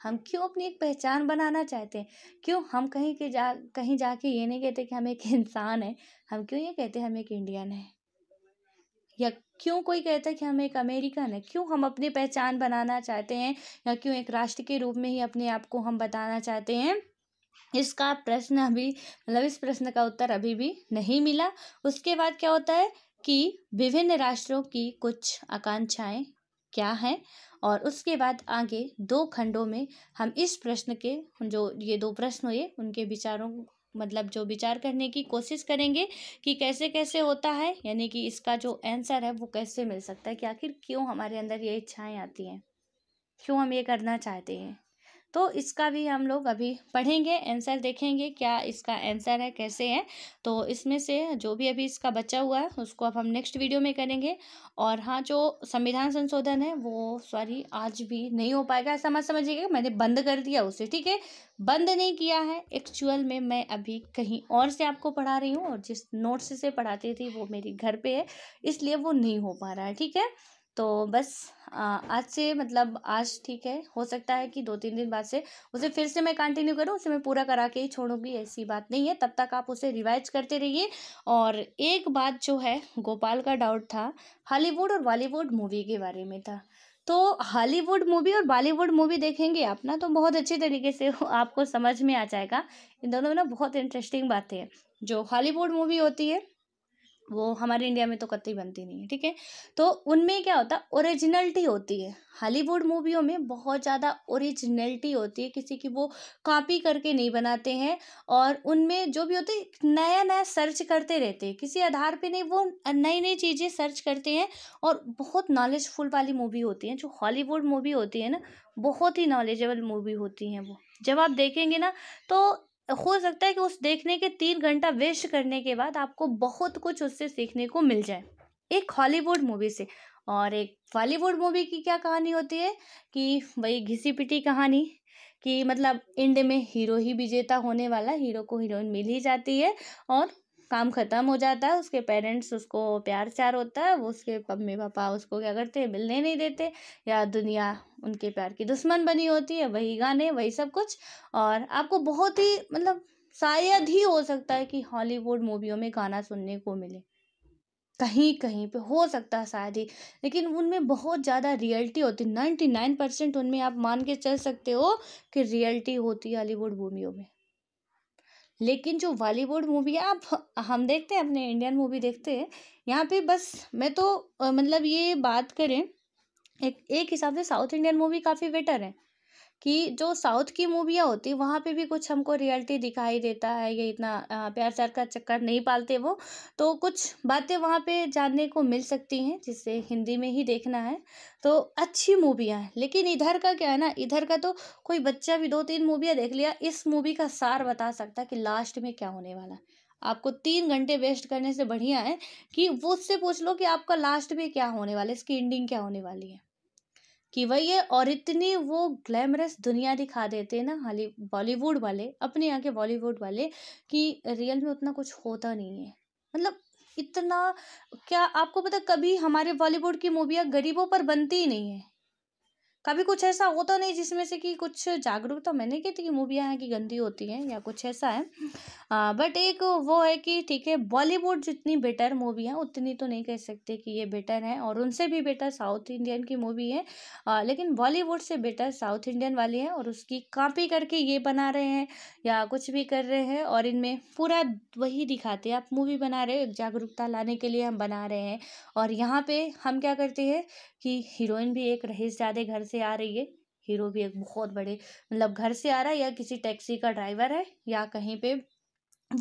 हम क्यों अपनी एक पहचान बनाना चाहते हैं क्यों हम कहीं के जा कहीं जाके ये नहीं कहते कि हम एक [laughs] इंसान हैं हम क्यों ये कहते हैं हम एक इंडियन हैं या क्यों कोई कहता है कि हम एक अमेरिकन है क्यों हम अपनी पहचान बनाना चाहते हैं या क्यों एक राष्ट्र के रूप में ही अपने आप को हम बताना चाहते हैं इसका प्रश्न अभी मतलब इस प्रश्न का उत्तर अभी भी नहीं मिला उसके बाद क्या होता है कि विभिन्न राष्ट्रों की कुछ आकांक्षाएं क्या हैं और उसके बाद आगे दो खंडों में हम इस प्रश्न के जो ये दो प्रश्न हुए उनके विचारों मतलब जो विचार करने की कोशिश करेंगे कि कैसे कैसे होता है यानी कि इसका जो आंसर है वो कैसे मिल सकता है कि आखिर क्यों हमारे अंदर ये इच्छाएं आती हैं क्यों हम ये करना चाहते हैं तो इसका भी हम लोग अभी पढ़ेंगे आंसर देखेंगे क्या इसका आंसर है कैसे है तो इसमें से जो भी अभी इसका बचा हुआ है उसको अब हम नेक्स्ट वीडियो में करेंगे और हाँ जो संविधान संशोधन है वो सॉरी आज भी नहीं हो पाएगा ऐसा मत समझिएगा मैंने बंद कर दिया उसे ठीक है बंद नहीं किया है एक्चुअल में मैं अभी कहीं और से आपको पढ़ा रही हूँ और जिस नोट्स से पढ़ाती थी वो मेरी घर पर है इसलिए वो नहीं हो पा रहा है ठीक है तो बस आज से मतलब आज ठीक है हो सकता है कि दो तीन दिन बाद से उसे फिर से मैं कंटिन्यू करूँ उसे मैं पूरा करा के ही छोड़ूंगी ऐसी बात नहीं है तब तक आप उसे रिवाइज करते रहिए और एक बात जो है गोपाल का डाउट था हॉलीवुड और बॉलीवुड मूवी के बारे में था तो हॉलीवुड मूवी और बॉलीवुड मूवी देखेंगे आप ना तो बहुत अच्छे तरीके से [laughs] आपको समझ में आ जाएगा इन दोनों में ना बहुत इंटरेस्टिंग बातें हैं जो हॉलीवुड मूवी होती है वो हमारे इंडिया में तो कतई बनती नहीं है ठीक है तो उनमें क्या होता है ओरिजिनलिटी होती है हॉलीवुड मूवियों में बहुत ज़्यादा ओरिजिनलिटी होती है किसी की वो कॉपी करके नहीं बनाते हैं और उनमें जो भी होते नया नया सर्च करते रहते हैं किसी आधार पे नहीं वो नई नई चीज़ें सर्च करते हैं और बहुत नॉलेजफुल वाली मूवी होती हैं जो हॉलीवुड मूवी होती है ना बहुत ही नॉलेजेबल मूवी होती हैं वो जब आप देखेंगे ना तो हो सकता है कि उस देखने के तीन घंटा वेस्ट करने के बाद आपको बहुत कुछ उससे सीखने को मिल जाए एक हॉलीवुड मूवी से और एक बॉलीवुड मूवी की क्या कहानी होती है कि वही घिसी पिटी कहानी कि मतलब इंड में हीरो ही विजेता होने वाला हीरो को हीरोइन मिल ही जाती है और काम ख़त्म हो जाता है उसके पेरेंट्स उसको प्यार चार होता है वो उसके मम्मी पापा उसको क्या करते हैं मिलने नहीं देते या दुनिया उनके प्यार की दुश्मन बनी होती है वही गाने वही सब कुछ और आपको बहुत ही मतलब शायद ही हो सकता है कि हॉलीवुड मूवियों में गाना सुनने को मिले कहीं कहीं पे हो सकता है शायद ही लेकिन उनमें बहुत ज़्यादा रियलिटी होती है नाइन्टी नाइन परसेंट उनमें आप मान के चल सकते हो कि रियलिटी होती है हॉलीवुड मूवियों में लेकिन जो बॉलीवुड मूवी है आप हम देखते हैं अपने इंडियन मूवी देखते हैं यहाँ पे बस मैं तो मतलब ये बात करें एक एक हिसाब से साउथ इंडियन मूवी काफ़ी बेटर है कि जो साउथ की मूवियाँ होती वहाँ पे भी कुछ हमको रियलिटी दिखाई देता है ये इतना प्यार चार का चक्कर नहीं पालते वो तो कुछ बातें वहाँ पे जानने को मिल सकती हैं जिससे हिंदी में ही देखना है तो अच्छी मूवियाँ हैं लेकिन इधर का क्या है ना इधर का तो कोई बच्चा भी दो तीन मूवियाँ देख लिया इस मूवी का सार बता सकता है कि लास्ट में क्या होने वाला है आपको तीन घंटे वेस्ट करने से बढ़िया है कि वो उससे पूछ लो कि आपका लास्ट में क्या होने वाला है इसकी एंडिंग क्या होने वाली है कि वही है और इतनी वो ग्लैमरस दुनिया दिखा देते हैं ना हाली बॉलीवुड वाले अपने यहाँ के बॉलीवुड वाले कि रियल में उतना कुछ होता नहीं है मतलब इतना क्या आपको पता कभी हमारे बॉलीवुड की मूवियाँ गरीबों पर बनती ही नहीं है कभी कुछ ऐसा होता नहीं जिसमें से कि कुछ जागरूकता मैंने कहती कि मूवियाँ हैं कि गंदी होती हैं या कुछ ऐसा है आ, बट एक वो है कि ठीक है बॉलीवुड जितनी बेटर मूवी है उतनी तो नहीं कह सकते कि ये बेटर है और उनसे भी बेटर साउथ इंडियन की मूवी है आ, लेकिन बॉलीवुड से बेटर साउथ इंडियन वाली है और उसकी कापी करके ये बना रहे हैं या कुछ भी कर रहे हैं और इनमें पूरा वही दिखाते हैं आप मूवी बना रहे हो एक जागरूकता लाने के लिए हम बना रहे हैं और यहाँ पर हम क्या करते हैं कि हीरोइन भी एक रहीस ज़्यादा घर से आ रही है हीरो भी एक बहुत बड़े मतलब घर से आ रहा है या किसी टैक्सी का ड्राइवर है या कहीं पे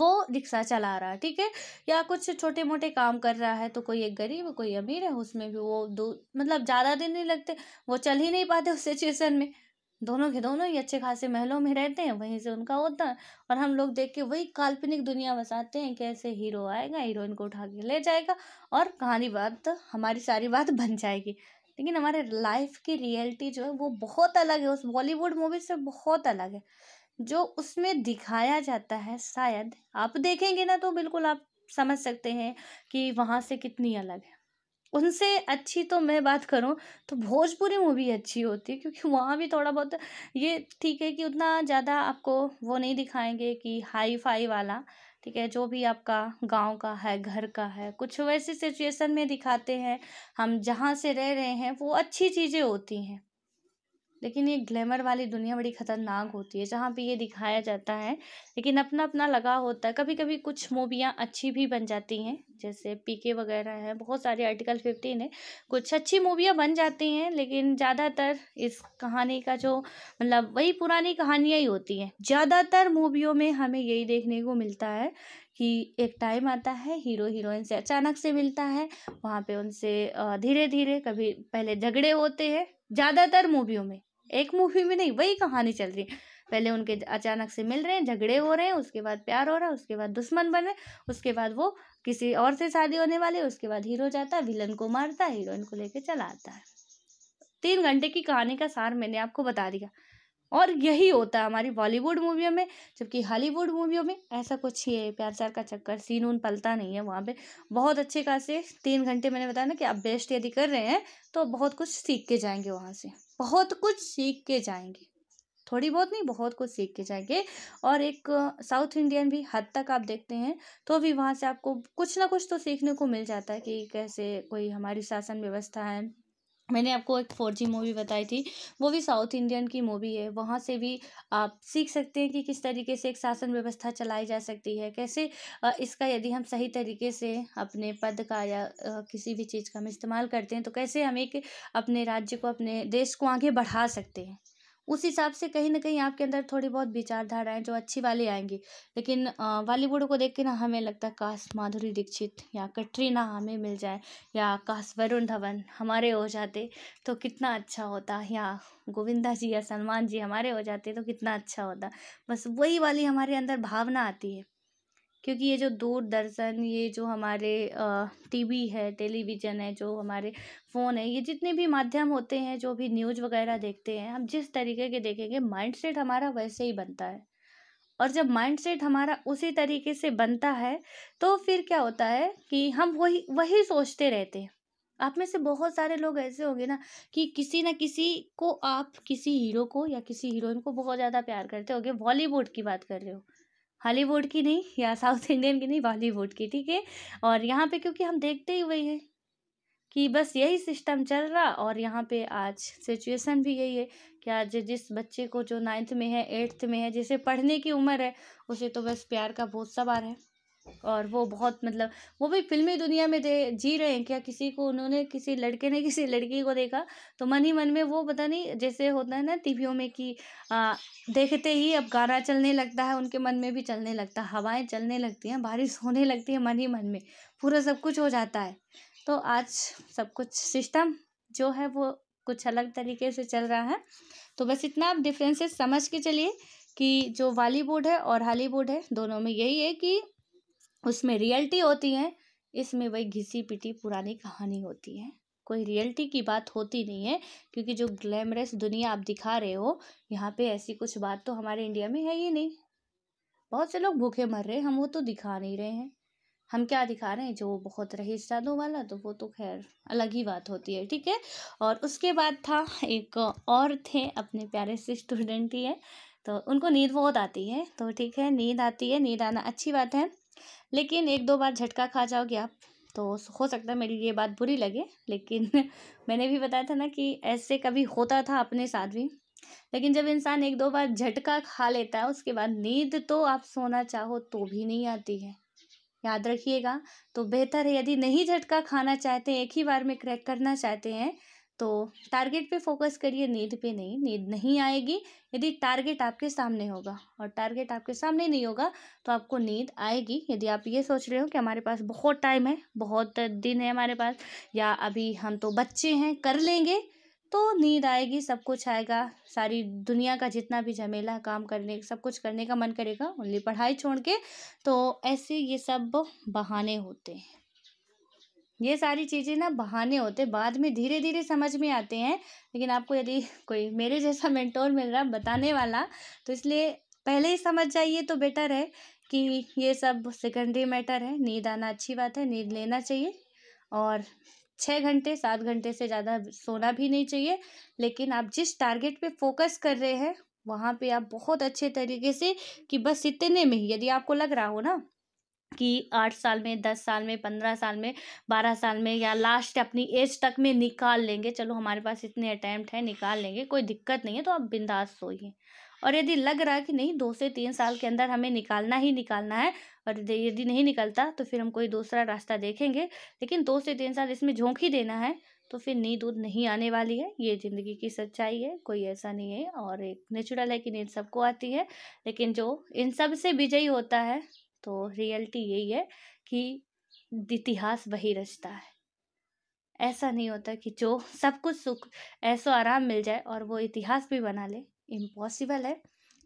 वो रिक्शा चला रहा है ठीक है या कुछ छोटे मोटे काम कर रहा है तो कोई एक गरीब कोई अमीर है उसमें भी वो दो मतलब ज़्यादा दिन नहीं लगते वो चल ही नहीं पाते उस सिचुएशन में दोनों के दोनों ही अच्छे खासे महलों में रहते हैं वहीं से उनका होता है और हम लोग देख के वही काल्पनिक दुनिया बसाते हैं कैसे हीरो आएगा हीरोइन को उठा के ले जाएगा और कहानी बात हमारी सारी बात बन जाएगी लेकिन हमारे लाइफ की रियलिटी जो है वो बहुत अलग है उस बॉलीवुड मूवी से बहुत अलग है जो उसमें दिखाया जाता है शायद आप देखेंगे ना तो बिल्कुल आप समझ सकते हैं कि वहाँ से कितनी अलग है उनसे अच्छी तो मैं बात करूँ तो भोजपुरी मूवी अच्छी होती है क्योंकि वहाँ भी थोड़ा बहुत ये ठीक है कि उतना ज़्यादा आपको वो नहीं दिखाएंगे कि हाई फाई वाला ठीक है जो भी आपका गांव का है घर का है कुछ वैसी सिचुएशन में दिखाते हैं हम जहाँ से रह रहे हैं वो अच्छी चीज़ें होती हैं लेकिन ये ग्लैमर वाली दुनिया बड़ी ख़तरनाक होती है जहाँ पे ये दिखाया जाता है लेकिन अपना अपना लगा होता है कभी कभी कुछ मूवियाँ अच्छी भी बन जाती हैं जैसे पीके वगैरह हैं बहुत सारे आर्टिकल फिफ्टीन है कुछ अच्छी मूवियाँ बन जाती हैं लेकिन ज़्यादातर इस कहानी का जो मतलब वही पुरानी कहानियाँ ही होती हैं ज़्यादातर मूवियों में हमें यही देखने को मिलता है कि एक टाइम आता है हीरो हीरोइन से अचानक से मिलता है वहाँ पे उनसे धीरे धीरे कभी पहले झगड़े होते हैं ज़्यादातर मूवियों में एक मूवी में नहीं वही कहानी चल रही है पहले उनके अचानक से मिल रहे हैं झगड़े हो रहे हैं उसके बाद प्यार हो रहा है उसके बाद दुश्मन बन रहे उसके बाद वो किसी और से शादी होने वाले उसके बाद हीरो जाता है विलन को मारता है हीरोइन को लेकर चला आता है तीन घंटे की कहानी का सार मैंने आपको बता दिया और यही होता है हमारी बॉलीवुड मूवियों में जबकि हॉलीवुड मूवियों में ऐसा कुछ ही है प्यार चार का चक्कर सीन उन पलता नहीं है वहाँ पे बहुत अच्छे खासे तीन घंटे मैंने बताया ना कि आप बेस्ट यदि कर रहे हैं तो बहुत कुछ सीख के जाएंगे वहाँ से बहुत कुछ सीख के जाएंगे थोड़ी बहुत नहीं बहुत कुछ सीख के जाएंगे और एक साउथ इंडियन भी हद तक आप देखते हैं तो भी वहाँ से आपको कुछ ना कुछ तो सीखने को मिल जाता है कि कैसे कोई हमारी शासन व्यवस्था है मैंने आपको एक फोर जी मूवी बताई थी वो भी साउथ इंडियन की मूवी है वहाँ से भी आप सीख सकते हैं कि किस तरीके से एक शासन व्यवस्था चलाई जा सकती है कैसे इसका यदि हम सही तरीके से अपने पद का या किसी भी चीज़ का हम इस्तेमाल करते हैं तो कैसे हम एक अपने राज्य को अपने देश को आगे बढ़ा सकते हैं उस हिसाब से कहीं ना कहीं आपके अंदर थोड़ी बहुत विचारधाराएं जो अच्छी वाली आएंगी लेकिन बॉलीवुड को देख के ना हमें लगता है काश माधुरी दीक्षित या कटरीना हमें मिल जाए या काश वरुण धवन हमारे हो जाते तो कितना अच्छा होता या गोविंदा जी या सलमान जी हमारे हो जाते तो कितना अच्छा होता बस वही वाली हमारे अंदर भावना आती है क्योंकि ये जो दूरदर्शन ये जो हमारे टी वी है टेलीविजन है जो हमारे फ़ोन है ये जितने भी माध्यम होते हैं जो भी न्यूज़ वगैरह देखते हैं हम जिस तरीके के देखेंगे माइंडसेट हमारा वैसे ही बनता है और जब माइंडसेट हमारा उसी तरीके से बनता है तो फिर क्या होता है कि हम वही वही सोचते रहते हैं आप में से बहुत सारे लोग ऐसे होंगे ना कि किसी ना किसी को आप किसी हीरो को या किसी हीरोइन को बहुत ज़्यादा प्यार करते होगे बॉलीवुड की बात कर रहे हो हॉलीवुड की नहीं या साउथ इंडियन की नहीं बॉलीवुड की ठीक है और यहाँ पे क्योंकि हम देखते ही वही है कि बस यही सिस्टम चल रहा और यहाँ पे आज सिचुएशन भी यही है कि आज जिस बच्चे को जो नाइन्थ में है एट्थ में है जिसे पढ़ने की उम्र है उसे तो बस प्यार का बहुत सवार है और वो बहुत मतलब वो भी फिल्मी दुनिया में दे जी रहे हैं क्या किसी को उन्होंने किसी लड़के ने किसी लड़की को देखा तो मन ही मन में वो पता नहीं जैसे होता है ना टीवियों में कि आ, देखते ही अब गाना चलने लगता है उनके मन में भी चलने लगता है हवाएं चलने लगती हैं बारिश होने लगती है मन ही मन में पूरा सब कुछ हो जाता है तो आज सब कुछ सिस्टम जो है वो कुछ अलग तरीके से चल रहा है तो बस इतना आप डिफ्रेंसेस समझ के चलिए कि जो वालीवुड है और हॉलीवुड है दोनों में यही है कि उसमें रियल्टी होती है इसमें वही घिसी पिटी पुरानी कहानी होती है कोई रियल्टी की बात होती नहीं है क्योंकि जो ग्लैमरस दुनिया आप दिखा रहे हो यहाँ पे ऐसी कुछ बात तो हमारे इंडिया में है ही नहीं बहुत से लोग भूखे मर रहे हैं हम वो तो दिखा नहीं रहे हैं हम क्या दिखा रहे हैं जो बहुत रहीस वाला तो वो तो खैर अलग ही बात होती है ठीक है और उसके बाद था एक और थे अपने प्यारे से स्टूडेंट ही है तो उनको नींद बहुत आती है तो ठीक है नींद आती है नींद आना अच्छी बात है लेकिन एक दो बार झटका खा जाओगे आप तो हो सकता है मेरी ये बात बुरी लगे लेकिन [laughs] मैंने भी बताया था ना कि ऐसे कभी होता था अपने साथ भी लेकिन जब इंसान एक दो बार झटका खा लेता है उसके बाद नींद तो आप सोना चाहो तो भी नहीं आती है याद रखिएगा तो बेहतर है यदि नहीं झटका खाना चाहते एक ही बार में क्रैक करना चाहते हैं तो टारगेट पे फोकस करिए नींद पे नहीं नींद नहीं आएगी यदि टारगेट आपके सामने होगा और टारगेट आपके सामने नहीं होगा तो आपको नींद आएगी यदि आप ये सोच रहे हो कि हमारे पास बहुत टाइम है बहुत दिन है हमारे पास या अभी हम तो बच्चे हैं कर लेंगे तो नींद आएगी सब कुछ आएगा सारी दुनिया का जितना भी झमेला काम करने सब कुछ करने का मन करेगा ओनली पढ़ाई छोड़ के तो ऐसे ये सब बहाने होते हैं ये सारी चीज़ें ना बहाने होते बाद में धीरे धीरे समझ में आते हैं लेकिन आपको यदि [laughs] कोई मेरे जैसा मेंटोर मिल रहा बताने वाला तो इसलिए पहले ही समझ जाइए तो बेटर है कि ये सब सेकेंडरी मैटर है नींद आना अच्छी बात है नींद लेना चाहिए और छः घंटे सात घंटे से ज़्यादा सोना भी नहीं चाहिए लेकिन आप जिस टारगेट पे फोकस कर रहे हैं वहाँ पे आप बहुत अच्छे तरीके से कि बस इतने में ही यदि आपको लग रहा हो ना कि आठ साल में दस साल में पंद्रह साल में बारह साल में या लास्ट अपनी एज तक में निकाल लेंगे चलो हमारे पास इतने अटैम्प्ट हैं निकाल लेंगे कोई दिक्कत नहीं है तो आप बिंदास सोइए और यदि लग रहा है कि नहीं दो से तीन साल के अंदर हमें निकालना ही निकालना है और यदि नहीं निकलता तो फिर हम कोई दूसरा रास्ता देखेंगे लेकिन दो से तीन साल इसमें झोंक ही देना है तो फिर नींद दूध नहीं आने वाली है ये ज़िंदगी की सच्चाई है कोई ऐसा नहीं है और एक नेचुरल है कि नींद सबको आती है लेकिन जो इन सब से विजयी होता है तो रियलिटी यही है कि इतिहास वही रचता है ऐसा नहीं होता कि जो सब कुछ सुख ऐसा आराम मिल जाए और वो इतिहास भी बना ले इम्पॉसिबल है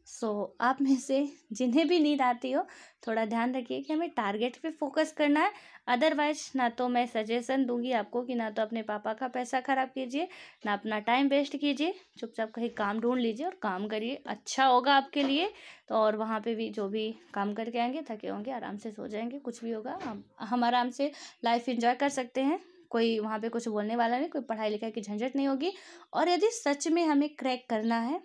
सो so, आप में से जिन्हें भी नींद आती हो थोड़ा ध्यान रखिए कि हमें टारगेट पे फोकस करना है अदरवाइज ना तो मैं सजेशन दूंगी आपको कि ना तो अपने पापा का पैसा ख़राब कीजिए ना अपना टाइम वेस्ट कीजिए चुपचाप कहीं काम ढूंढ लीजिए और काम करिए अच्छा होगा आपके लिए तो और वहाँ पे भी जो भी काम करके आएंगे थके होंगे आराम से सो जाएंगे कुछ भी होगा हम हम आराम से लाइफ इन्जॉय कर सकते हैं कोई वहाँ पे कुछ बोलने वाला नहीं कोई पढ़ाई लिखाई की झंझट नहीं होगी और यदि सच में हमें क्रैक करना है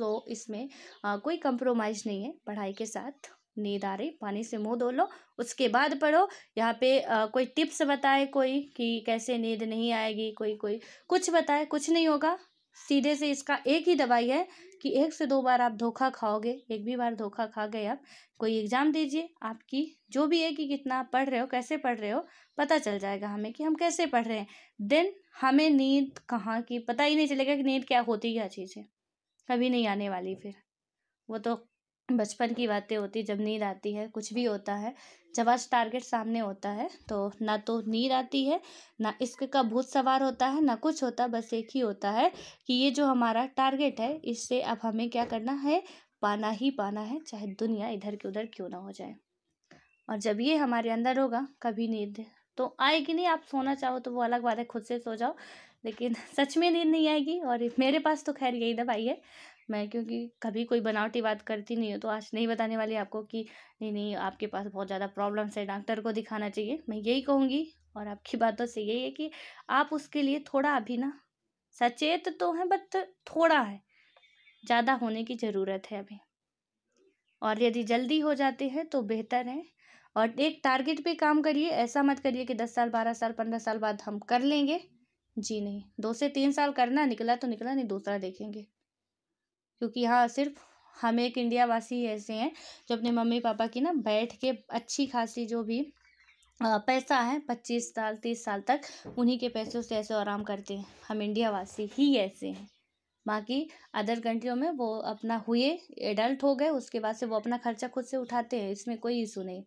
सो इसमें आ, कोई कंप्रोमाइज़ नहीं है पढ़ाई के साथ नींद आ रही पानी से मुंह धो लो उसके बाद पढ़ो यहाँ पे आ, कोई टिप्स बताए कोई कि कैसे नींद नहीं आएगी कोई कोई कुछ बताए कुछ नहीं होगा सीधे से इसका एक ही दवाई है कि एक से दो बार आप धोखा खाओगे एक भी बार धोखा खा गए आप कोई एग्ज़ाम दीजिए आपकी जो भी है कि कितना आप पढ़ रहे हो कैसे पढ़ रहे हो पता चल जाएगा हमें कि हम कैसे पढ़ रहे हैं देन हमें नींद कहाँ की पता ही नहीं चलेगा कि नींद क्या होती क्या चीज़ है कभी नहीं आने वाली फिर वो तो बचपन की बातें होती जब नींद आती है कुछ भी होता है जब आज टारगेट सामने होता है तो ना तो नींद आती है ना इश्क का भूत सवार होता है ना कुछ होता बस एक ही होता है कि ये जो हमारा टारगेट है इससे अब हमें क्या करना है पाना ही पाना है चाहे दुनिया इधर के उधर क्यों ना हो जाए और जब ये हमारे अंदर होगा कभी नींद तो आएगी नहीं आप सोना चाहो तो वो अलग बात है खुद से सो जाओ लेकिन [laughs] सच में नींद नहीं आएगी और मेरे पास तो खैर यही दवाई है मैं क्योंकि कभी कोई बनावटी बात करती नहीं हूँ तो आज नहीं बताने वाली आपको कि नहीं नहीं आपके पास बहुत ज़्यादा प्रॉब्लम्स है डॉक्टर को दिखाना चाहिए मैं यही कहूँगी और आपकी [laughs] बातों से यही है कि आप उसके लिए थोड़ा अभी ना सचेत तो हैं बट थोड़ा है ज़्यादा होने की ज़रूरत है अभी और यदि जल्दी हो जाते हैं तो बेहतर है और एक टारगेट पे काम करिए ऐसा मत करिए कि दस साल बारह साल पंद्रह साल बाद हम कर लेंगे जी नहीं दो से तीन साल करना निकला तो निकला नहीं दूसरा देखेंगे क्योंकि यहाँ सिर्फ हम एक इंडिया वासी ऐसे हैं जो अपने मम्मी पापा की ना बैठ के अच्छी खासी जो भी पैसा है पच्चीस साल तीस साल तक उन्हीं के पैसों से ऐसे आराम करते हैं हम इंडिया वासी ही ऐसे हैं बाकी अदर कंट्रियों में वो अपना हुए एडल्ट हो गए उसके बाद से वो अपना खर्चा खुद से उठाते हैं इसमें कोई इशू नहीं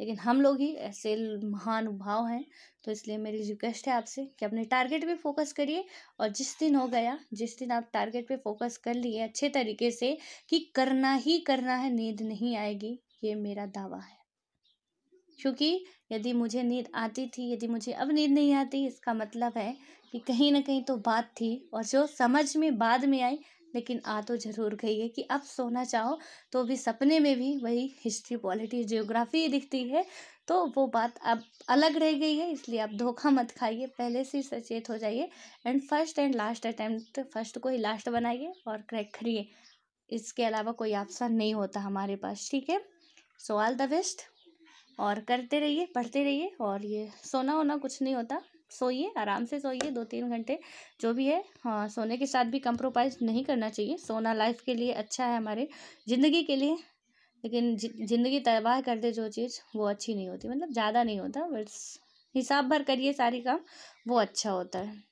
लेकिन हम लोग ही ऐसे महानुभाव हैं तो इसलिए मेरी रिक्वेस्ट है आपसे कि अपने टारगेट पे फोकस करिए और जिस दिन हो गया जिस दिन आप टारगेट पे फोकस कर लिए अच्छे तरीके से कि करना ही करना है नींद नहीं आएगी ये मेरा दावा है क्योंकि यदि मुझे नींद आती थी यदि मुझे अब नींद नहीं आती इसका मतलब है कि कहीं ना कहीं तो बात थी और जो समझ में बाद में आई लेकिन आ तो ज़रूर गई है कि अब सोना चाहो तो भी सपने में भी वही हिस्ट्री पॉलिटी जियोग्राफी दिखती है तो वो बात अब अलग रह गई है इसलिए आप धोखा मत खाइए पहले से ही सचेत हो जाइए and first and last attempt first को ही लास्ट बनाइए और क्रैक करिए इसके अलावा कोई आपसा नहीं होता हमारे पास ठीक है सो ऑल द बेस्ट और करते रहिए पढ़ते रहिए और ये सोना होना कुछ नहीं होता सोइए आराम से सोइए दो तीन घंटे जो भी है हाँ सोने के साथ भी कंप्रोमाइज़ नहीं करना चाहिए सोना लाइफ के लिए अच्छा है हमारे ज़िंदगी के लिए लेकिन ज़िंदगी तबाह कर दे जो चीज़ वो अच्छी नहीं होती मतलब ज़्यादा नहीं होता बस हिसाब भर करिए सारी काम वो अच्छा होता है